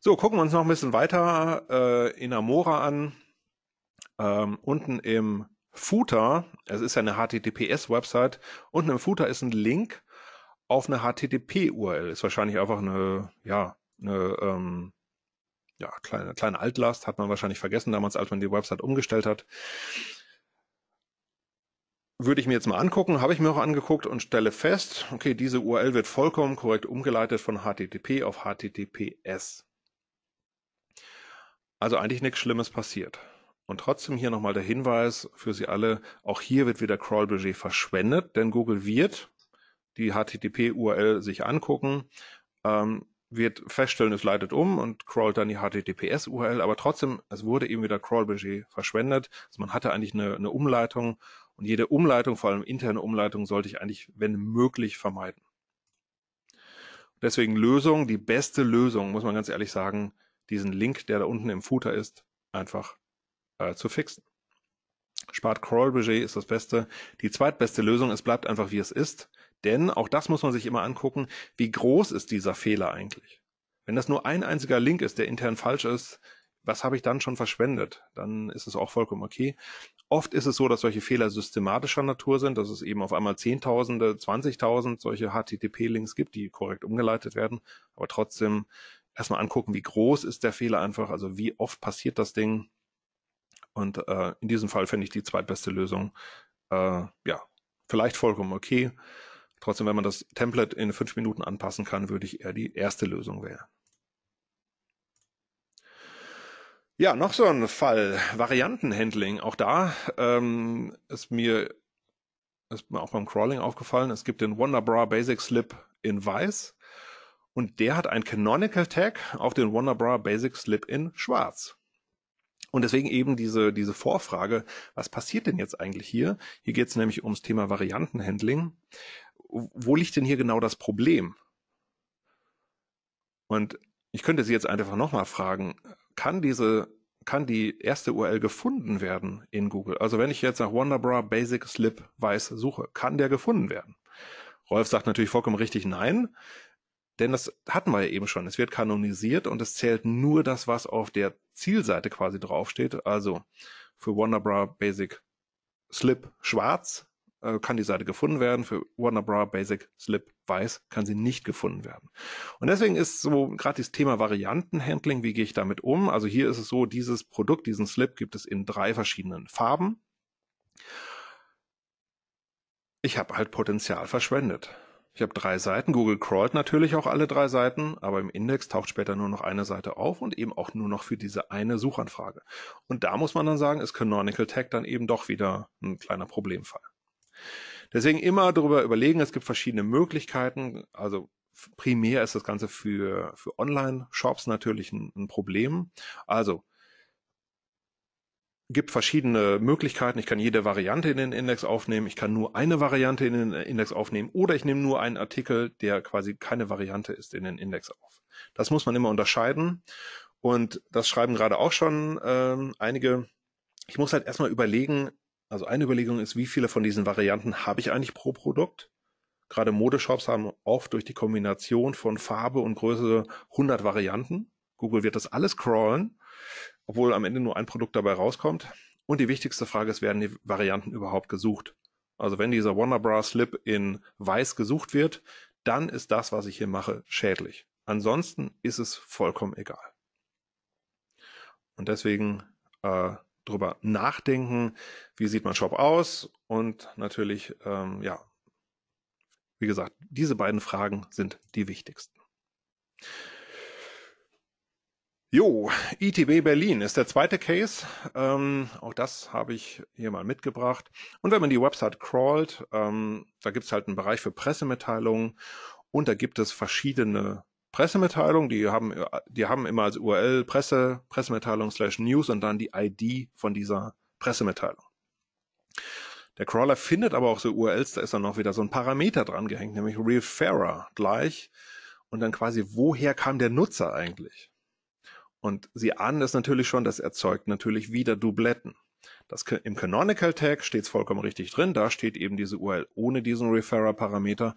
So, gucken wir uns noch ein bisschen weiter äh, in Amora an. Ähm, unten im Footer, es ist ja eine HTTPS-Website, unten im Footer ist ein Link auf eine HTTP-URL. Ist wahrscheinlich einfach eine, ja, eine ähm, ja, kleine, kleine Altlast, hat man wahrscheinlich vergessen damals, als man die Website umgestellt hat würde ich mir jetzt mal angucken, habe ich mir auch angeguckt und stelle fest, okay, diese URL wird vollkommen korrekt umgeleitet von HTTP auf HTTPS. Also eigentlich nichts Schlimmes passiert. Und trotzdem hier nochmal der Hinweis für Sie alle, auch hier wird wieder Crawl-Budget verschwendet, denn Google wird die HTTP-URL sich angucken, ähm, wird feststellen, es leitet um und crawlt dann die HTTPS-URL, aber trotzdem, es wurde eben wieder Crawl-Budget verschwendet. Also man hatte eigentlich eine, eine Umleitung und jede Umleitung, vor allem interne Umleitung, sollte ich eigentlich, wenn möglich, vermeiden. Deswegen Lösung, die beste Lösung, muss man ganz ehrlich sagen, diesen Link, der da unten im Footer ist, einfach äh, zu fixen. Spart Crawl-Budget ist das Beste. Die zweitbeste Lösung, es bleibt einfach wie es ist. Denn, auch das muss man sich immer angucken, wie groß ist dieser Fehler eigentlich? Wenn das nur ein einziger Link ist, der intern falsch ist, was habe ich dann schon verschwendet? Dann ist es auch vollkommen okay. Oft ist es so, dass solche Fehler systematischer Natur sind, dass es eben auf einmal Zehntausende, Zwanzigtausend solche HTTP-Links gibt, die korrekt umgeleitet werden. Aber trotzdem erstmal angucken, wie groß ist der Fehler einfach, also wie oft passiert das Ding. Und äh, in diesem Fall finde ich die zweitbeste Lösung, äh, ja, vielleicht vollkommen okay. Trotzdem, wenn man das Template in fünf Minuten anpassen kann, würde ich eher die erste Lösung wählen. Ja, noch so ein Fall. Variantenhandling. Auch da ähm, ist mir ist mir auch beim Crawling aufgefallen. Es gibt den Wonderbra Basic Slip in weiß und der hat ein Canonical Tag auf den Wonderbra Basic Slip in schwarz. Und deswegen eben diese, diese Vorfrage, was passiert denn jetzt eigentlich hier? Hier geht es nämlich ums Thema Variantenhandling. Wo liegt denn hier genau das Problem? Und ich könnte Sie jetzt einfach nochmal fragen, kann diese kann die erste URL gefunden werden in Google. Also wenn ich jetzt nach Wonderbra Basic Slip Weiß suche, kann der gefunden werden? Rolf sagt natürlich vollkommen richtig nein, denn das hatten wir ja eben schon. Es wird kanonisiert und es zählt nur das, was auf der Zielseite quasi draufsteht. Also für Wonderbra Basic Slip Schwarz äh, kann die Seite gefunden werden. Für Wonderbra Basic Slip Weiß kann sie nicht gefunden werden. Und deswegen ist so gerade das Thema Variantenhandling, wie gehe ich damit um? Also hier ist es so, dieses Produkt, diesen Slip gibt es in drei verschiedenen Farben. Ich habe halt Potenzial verschwendet. Ich habe drei Seiten. Google crawlt natürlich auch alle drei Seiten, aber im Index taucht später nur noch eine Seite auf und eben auch nur noch für diese eine Suchanfrage. Und da muss man dann sagen, ist Canonical Tag dann eben doch wieder ein kleiner Problemfall. Deswegen immer darüber überlegen, es gibt verschiedene Möglichkeiten. Also primär ist das Ganze für, für Online-Shops natürlich ein, ein Problem. Also gibt verschiedene Möglichkeiten. Ich kann jede Variante in den Index aufnehmen. Ich kann nur eine Variante in den Index aufnehmen oder ich nehme nur einen Artikel, der quasi keine Variante ist, in den Index auf. Das muss man immer unterscheiden. Und das schreiben gerade auch schon ähm, einige. Ich muss halt erstmal überlegen, also eine Überlegung ist, wie viele von diesen Varianten habe ich eigentlich pro Produkt? Gerade Modeshops haben oft durch die Kombination von Farbe und Größe 100 Varianten. Google wird das alles crawlen, obwohl am Ende nur ein Produkt dabei rauskommt. Und die wichtigste Frage ist, werden die Varianten überhaupt gesucht? Also wenn dieser Wonderbra Slip in weiß gesucht wird, dann ist das, was ich hier mache, schädlich. Ansonsten ist es vollkommen egal. Und deswegen äh, drüber nachdenken, wie sieht mein Shop aus und natürlich, ähm, ja, wie gesagt, diese beiden Fragen sind die wichtigsten. Jo, ITB Berlin ist der zweite Case. Ähm, auch das habe ich hier mal mitgebracht. Und wenn man die Website crawlt, ähm, da gibt es halt einen Bereich für Pressemitteilungen und da gibt es verschiedene Pressemitteilung, die haben, die haben immer als URL Presse, Pressemitteilung slash News und dann die ID von dieser Pressemitteilung. Der Crawler findet aber auch so URLs, da ist dann noch wieder so ein Parameter dran gehängt, nämlich Referrer gleich und dann quasi, woher kam der Nutzer eigentlich? Und sie ahnen es natürlich schon, das erzeugt natürlich wieder Dubletten. Das, Im Canonical Tag steht es vollkommen richtig drin, da steht eben diese URL ohne diesen Referrer-Parameter,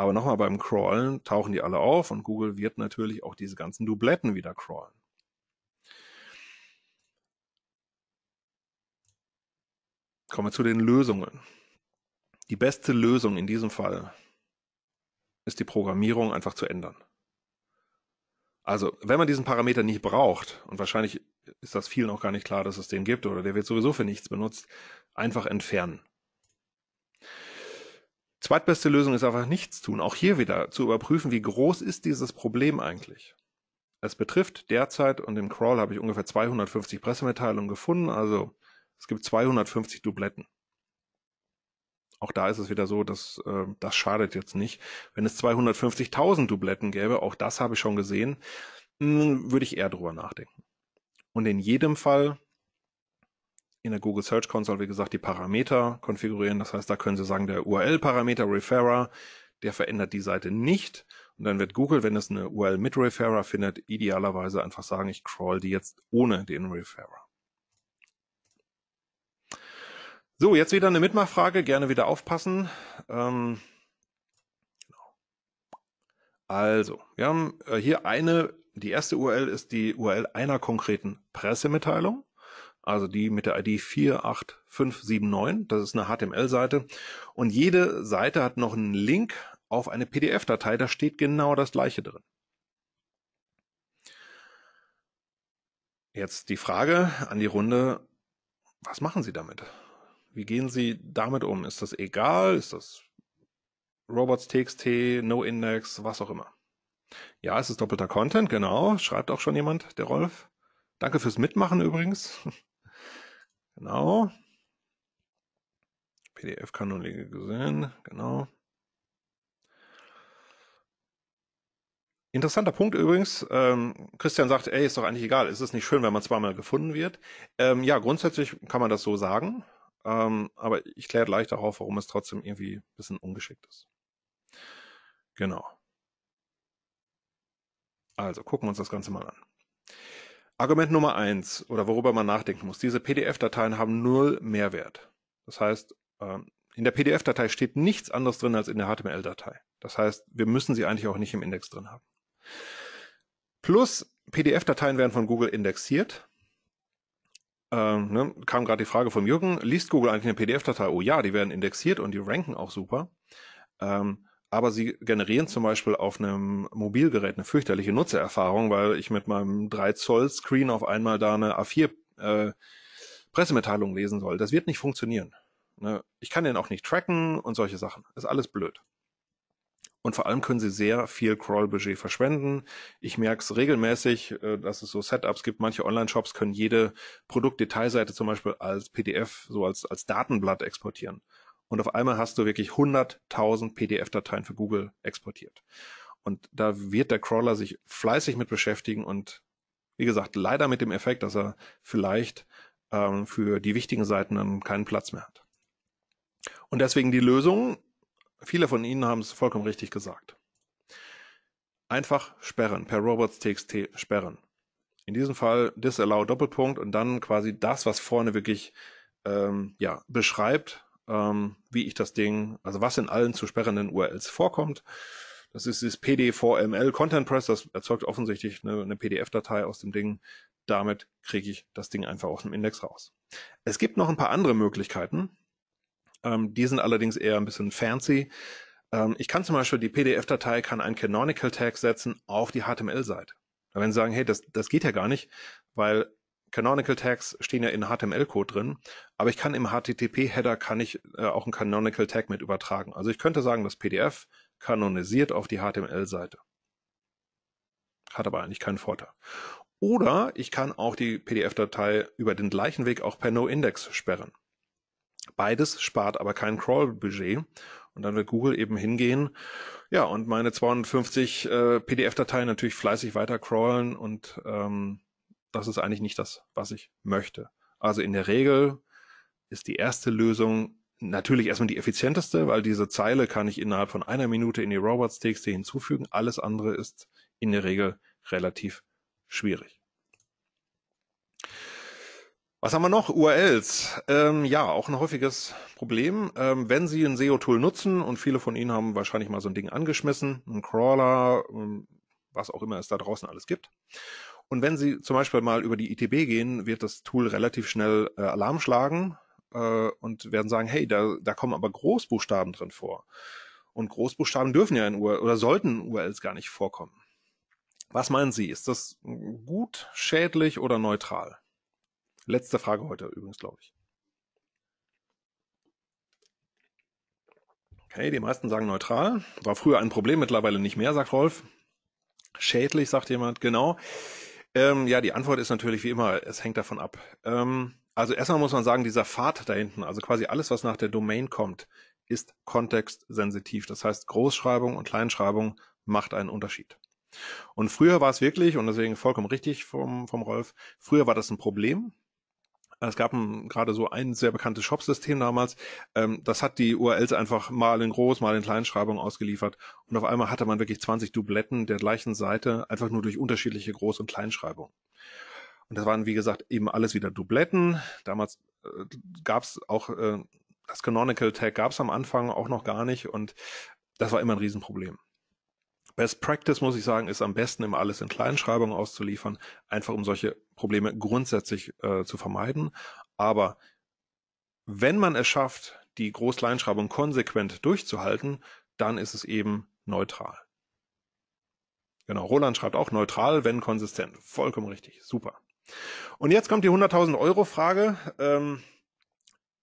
aber nochmal beim Crawlen tauchen die alle auf und Google wird natürlich auch diese ganzen Dubletten wieder crawlen. Kommen wir zu den Lösungen. Die beste Lösung in diesem Fall ist die Programmierung einfach zu ändern. Also, wenn man diesen Parameter nicht braucht, und wahrscheinlich ist das vielen auch gar nicht klar, dass es den gibt oder der wird sowieso für nichts benutzt, einfach entfernen. Zweitbeste Lösung ist einfach nichts tun. Auch hier wieder zu überprüfen, wie groß ist dieses Problem eigentlich. Es betrifft derzeit, und im Crawl habe ich ungefähr 250 Pressemitteilungen gefunden, also es gibt 250 Dubletten. Auch da ist es wieder so, dass äh, das schadet jetzt nicht. Wenn es 250.000 Dubletten gäbe, auch das habe ich schon gesehen, mh, hm, würde ich eher drüber nachdenken. Und in jedem Fall in der Google Search Console, wie gesagt, die Parameter konfigurieren. Das heißt, da können Sie sagen, der URL-Parameter Referrer, der verändert die Seite nicht. Und dann wird Google, wenn es eine URL mit Referrer findet, idealerweise einfach sagen, ich crawl die jetzt ohne den Referrer. So, jetzt wieder eine Mitmachfrage, gerne wieder aufpassen. Ähm, genau. also, wir haben äh, hier eine, die erste URL ist die URL einer konkreten Pressemitteilung also die mit der ID 48579. Das ist eine HTML-Seite. Und jede Seite hat noch einen Link auf eine PDF-Datei. Da steht genau das gleiche drin. Jetzt die Frage an die Runde, was machen Sie damit? Wie gehen Sie damit um? Ist das egal? Ist das Robots.txt, NoIndex, was auch immer? Ja, es ist doppelter Content, genau. Schreibt auch schon jemand, der Rolf. Danke fürs Mitmachen übrigens. Genau. PDF-Kanonlege gesehen. Genau. Interessanter Punkt übrigens. Ähm, Christian sagt, ey, ist doch eigentlich egal. Ist es nicht schön, wenn man zweimal gefunden wird? Ähm, ja, grundsätzlich kann man das so sagen. Ähm, aber ich kläre gleich darauf, warum es trotzdem irgendwie ein bisschen ungeschickt ist. Genau. Also gucken wir uns das Ganze mal an. Argument Nummer eins oder worüber man nachdenken muss, diese PDF-Dateien haben null Mehrwert. Das heißt, ähm, in der PDF-Datei steht nichts anderes drin als in der HTML-Datei. Das heißt, wir müssen sie eigentlich auch nicht im Index drin haben. Plus, PDF-Dateien werden von Google indexiert. Ähm, ne, kam gerade die Frage vom Jürgen, liest Google eigentlich eine PDF-Datei? Oh ja, die werden indexiert und die ranken auch super. Ähm, aber sie generieren zum Beispiel auf einem Mobilgerät eine fürchterliche Nutzererfahrung, weil ich mit meinem 3 Zoll Screen auf einmal da eine A4 äh, Pressemitteilung lesen soll. Das wird nicht funktionieren. Ne? Ich kann den auch nicht tracken und solche Sachen. Ist alles blöd. Und vor allem können sie sehr viel Crawl-Budget verschwenden. Ich merke es regelmäßig, äh, dass es so Setups gibt. Manche Online-Shops können jede Produktdetailseite zum Beispiel als PDF, so als, als Datenblatt exportieren und auf einmal hast du wirklich 100.000 PDF-Dateien für Google exportiert. Und da wird der Crawler sich fleißig mit beschäftigen und wie gesagt, leider mit dem Effekt, dass er vielleicht ähm, für die wichtigen Seiten dann keinen Platz mehr hat. Und deswegen die Lösung, viele von Ihnen haben es vollkommen richtig gesagt. Einfach sperren, per robots.txt sperren. In diesem Fall disallow Doppelpunkt und dann quasi das, was vorne wirklich ähm, ja, beschreibt, ähm, wie ich das Ding, also was in allen zu sperrenden URLs vorkommt. Das ist das PD4ML Content Press, das erzeugt offensichtlich eine, eine PDF-Datei aus dem Ding. Damit kriege ich das Ding einfach aus dem Index raus. Es gibt noch ein paar andere Möglichkeiten. Ähm, die sind allerdings eher ein bisschen fancy. Ähm, ich kann zum Beispiel die PDF-Datei kann ein Canonical Tag setzen auf die HTML-Seite. Wenn Sie sagen, hey, das, das geht ja gar nicht, weil Canonical Tags stehen ja in HTML-Code drin, aber ich kann im HTTP-Header kann ich äh, auch einen Canonical Tag mit übertragen. Also ich könnte sagen, das PDF kanonisiert auf die HTML-Seite. Hat aber eigentlich keinen Vorteil. Oder ich kann auch die PDF-Datei über den gleichen Weg auch per Noindex sperren. Beides spart aber kein Crawl-Budget. Und dann wird Google eben hingehen, ja, und meine 250 äh, PDF-Dateien natürlich fleißig weiter crawlen und ähm, das ist eigentlich nicht das, was ich möchte. Also in der Regel ist die erste Lösung natürlich erstmal die effizienteste, weil diese Zeile kann ich innerhalb von einer Minute in die Robots.txt hinzufügen. Alles andere ist in der Regel relativ schwierig. Was haben wir noch? URLs. Ähm, ja, auch ein häufiges Problem. Ähm, wenn Sie ein SEO-Tool nutzen, und viele von Ihnen haben wahrscheinlich mal so ein Ding angeschmissen, ein Crawler, ähm, was auch immer es da draußen alles gibt, und wenn Sie zum Beispiel mal über die ITB gehen, wird das Tool relativ schnell äh, Alarm schlagen äh, und werden sagen, hey, da, da kommen aber Großbuchstaben drin vor. Und Großbuchstaben dürfen ja in URL oder sollten URLs gar nicht vorkommen. Was meinen Sie? Ist das gut, schädlich oder neutral? Letzte Frage heute übrigens, glaube ich. Okay, die meisten sagen neutral. War früher ein Problem, mittlerweile nicht mehr, sagt Rolf. Schädlich, sagt jemand, genau. Ähm, ja, die Antwort ist natürlich wie immer, es hängt davon ab. Ähm, also erstmal muss man sagen, dieser Pfad da hinten, also quasi alles, was nach der Domain kommt, ist kontextsensitiv. Das heißt, Großschreibung und Kleinschreibung macht einen Unterschied. Und früher war es wirklich, und deswegen vollkommen richtig vom, vom Rolf, früher war das ein Problem, es gab gerade so ein sehr bekanntes Shop-System damals. Ähm, das hat die URLs einfach mal in Groß, mal in Kleinschreibung ausgeliefert. Und auf einmal hatte man wirklich 20 Dubletten der gleichen Seite, einfach nur durch unterschiedliche Groß- und Kleinschreibung. Und das waren, wie gesagt, eben alles wieder Dubletten. Damals äh, gab es auch, äh, das Canonical Tag gab es am Anfang auch noch gar nicht. Und das war immer ein Riesenproblem. Best Practice, muss ich sagen, ist am besten immer alles in Kleinschreibungen auszuliefern, einfach um solche Probleme grundsätzlich äh, zu vermeiden. Aber wenn man es schafft, die Groß-Kleinschreibung konsequent durchzuhalten, dann ist es eben neutral. Genau, Roland schreibt auch neutral, wenn konsistent. Vollkommen richtig, super. Und jetzt kommt die 100.000 Euro Frage. Ähm,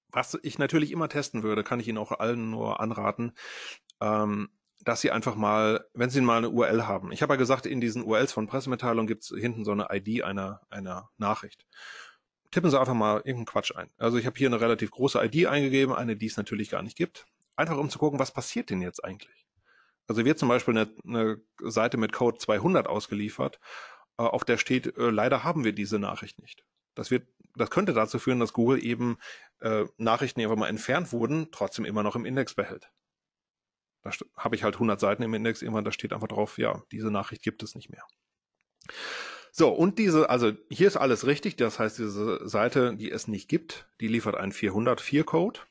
was ich natürlich immer testen würde, kann ich Ihnen auch allen nur anraten. Ähm, dass sie einfach mal, wenn sie mal eine URL haben. Ich habe ja gesagt, in diesen URLs von Pressemitteilungen gibt es hinten so eine ID einer, einer Nachricht. Tippen Sie einfach mal irgendeinen Quatsch ein. Also ich habe hier eine relativ große ID eingegeben, eine, die es natürlich gar nicht gibt. Einfach um zu gucken, was passiert denn jetzt eigentlich? Also wird zum Beispiel eine, eine Seite mit Code 200 ausgeliefert, äh, auf der steht, äh, leider haben wir diese Nachricht nicht. Das wird, das könnte dazu führen, dass Google eben äh, Nachrichten, die einfach mal entfernt wurden, trotzdem immer noch im Index behält. Da habe ich halt 100 Seiten im Index irgendwann, da steht einfach drauf, ja, diese Nachricht gibt es nicht mehr. So, und diese, also hier ist alles richtig, das heißt, diese Seite, die es nicht gibt, die liefert einen 404-Code.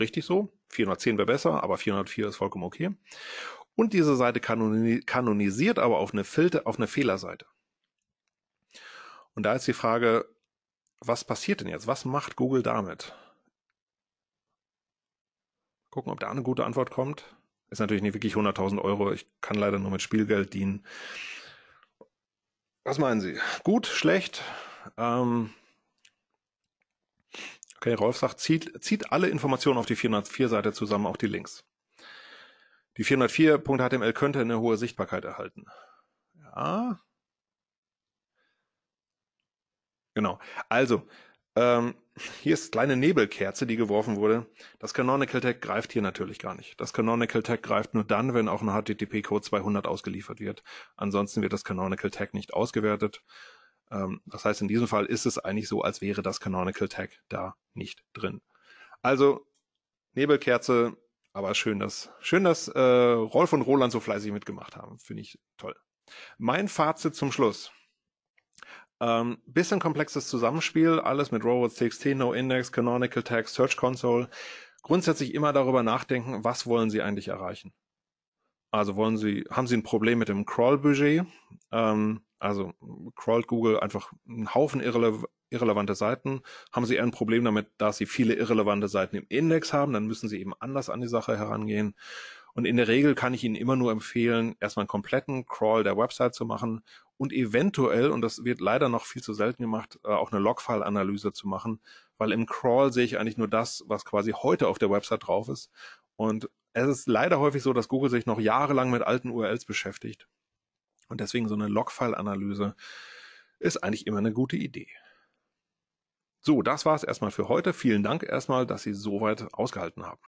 Richtig so. 410 wäre besser, aber 404 ist vollkommen okay. Und diese Seite kanonisiert aber auf eine Filter, auf eine Fehlerseite. Und da ist die Frage, was passiert denn jetzt? Was macht Google damit? Gucken, ob da eine gute Antwort kommt. Ist natürlich nicht wirklich 100.000 Euro. Ich kann leider nur mit Spielgeld dienen. Was meinen Sie? Gut, schlecht? Ähm okay, Rolf sagt, zieht, zieht alle Informationen auf die 404-Seite zusammen, auch die Links. Die 404.html könnte eine hohe Sichtbarkeit erhalten. Ja. Genau. Also, ähm, hier ist kleine Nebelkerze, die geworfen wurde. Das Canonical Tag greift hier natürlich gar nicht. Das Canonical Tag greift nur dann, wenn auch ein HTTP-Code 200 ausgeliefert wird. Ansonsten wird das Canonical Tag nicht ausgewertet. Ähm, das heißt, in diesem Fall ist es eigentlich so, als wäre das Canonical Tag da nicht drin. Also Nebelkerze, aber schön, dass schön, dass äh, Rolf und Roland so fleißig mitgemacht haben. Finde ich toll. Mein Fazit zum Schluss. Ähm, bisschen komplexes Zusammenspiel, alles mit Robots.txt, NoIndex, Canonical Tags, Search Console. Grundsätzlich immer darüber nachdenken, was wollen Sie eigentlich erreichen? Also wollen Sie, haben Sie ein Problem mit dem Crawl-Budget? Ähm, also crawlt Google einfach einen Haufen irrele irrelevante Seiten. Haben Sie eher ein Problem damit, dass Sie viele irrelevante Seiten im Index haben, dann müssen Sie eben anders an die Sache herangehen. Und in der Regel kann ich Ihnen immer nur empfehlen, erstmal einen kompletten Crawl der Website zu machen und eventuell, und das wird leider noch viel zu selten gemacht, äh, auch eine Logfile-Analyse zu machen, weil im Crawl sehe ich eigentlich nur das, was quasi heute auf der Website drauf ist. Und es ist leider häufig so, dass Google sich noch jahrelang mit alten URLs beschäftigt. Und deswegen so eine Logfile-Analyse ist eigentlich immer eine gute Idee. So, das war es erstmal für heute. Vielen Dank erstmal, dass Sie so weit ausgehalten haben.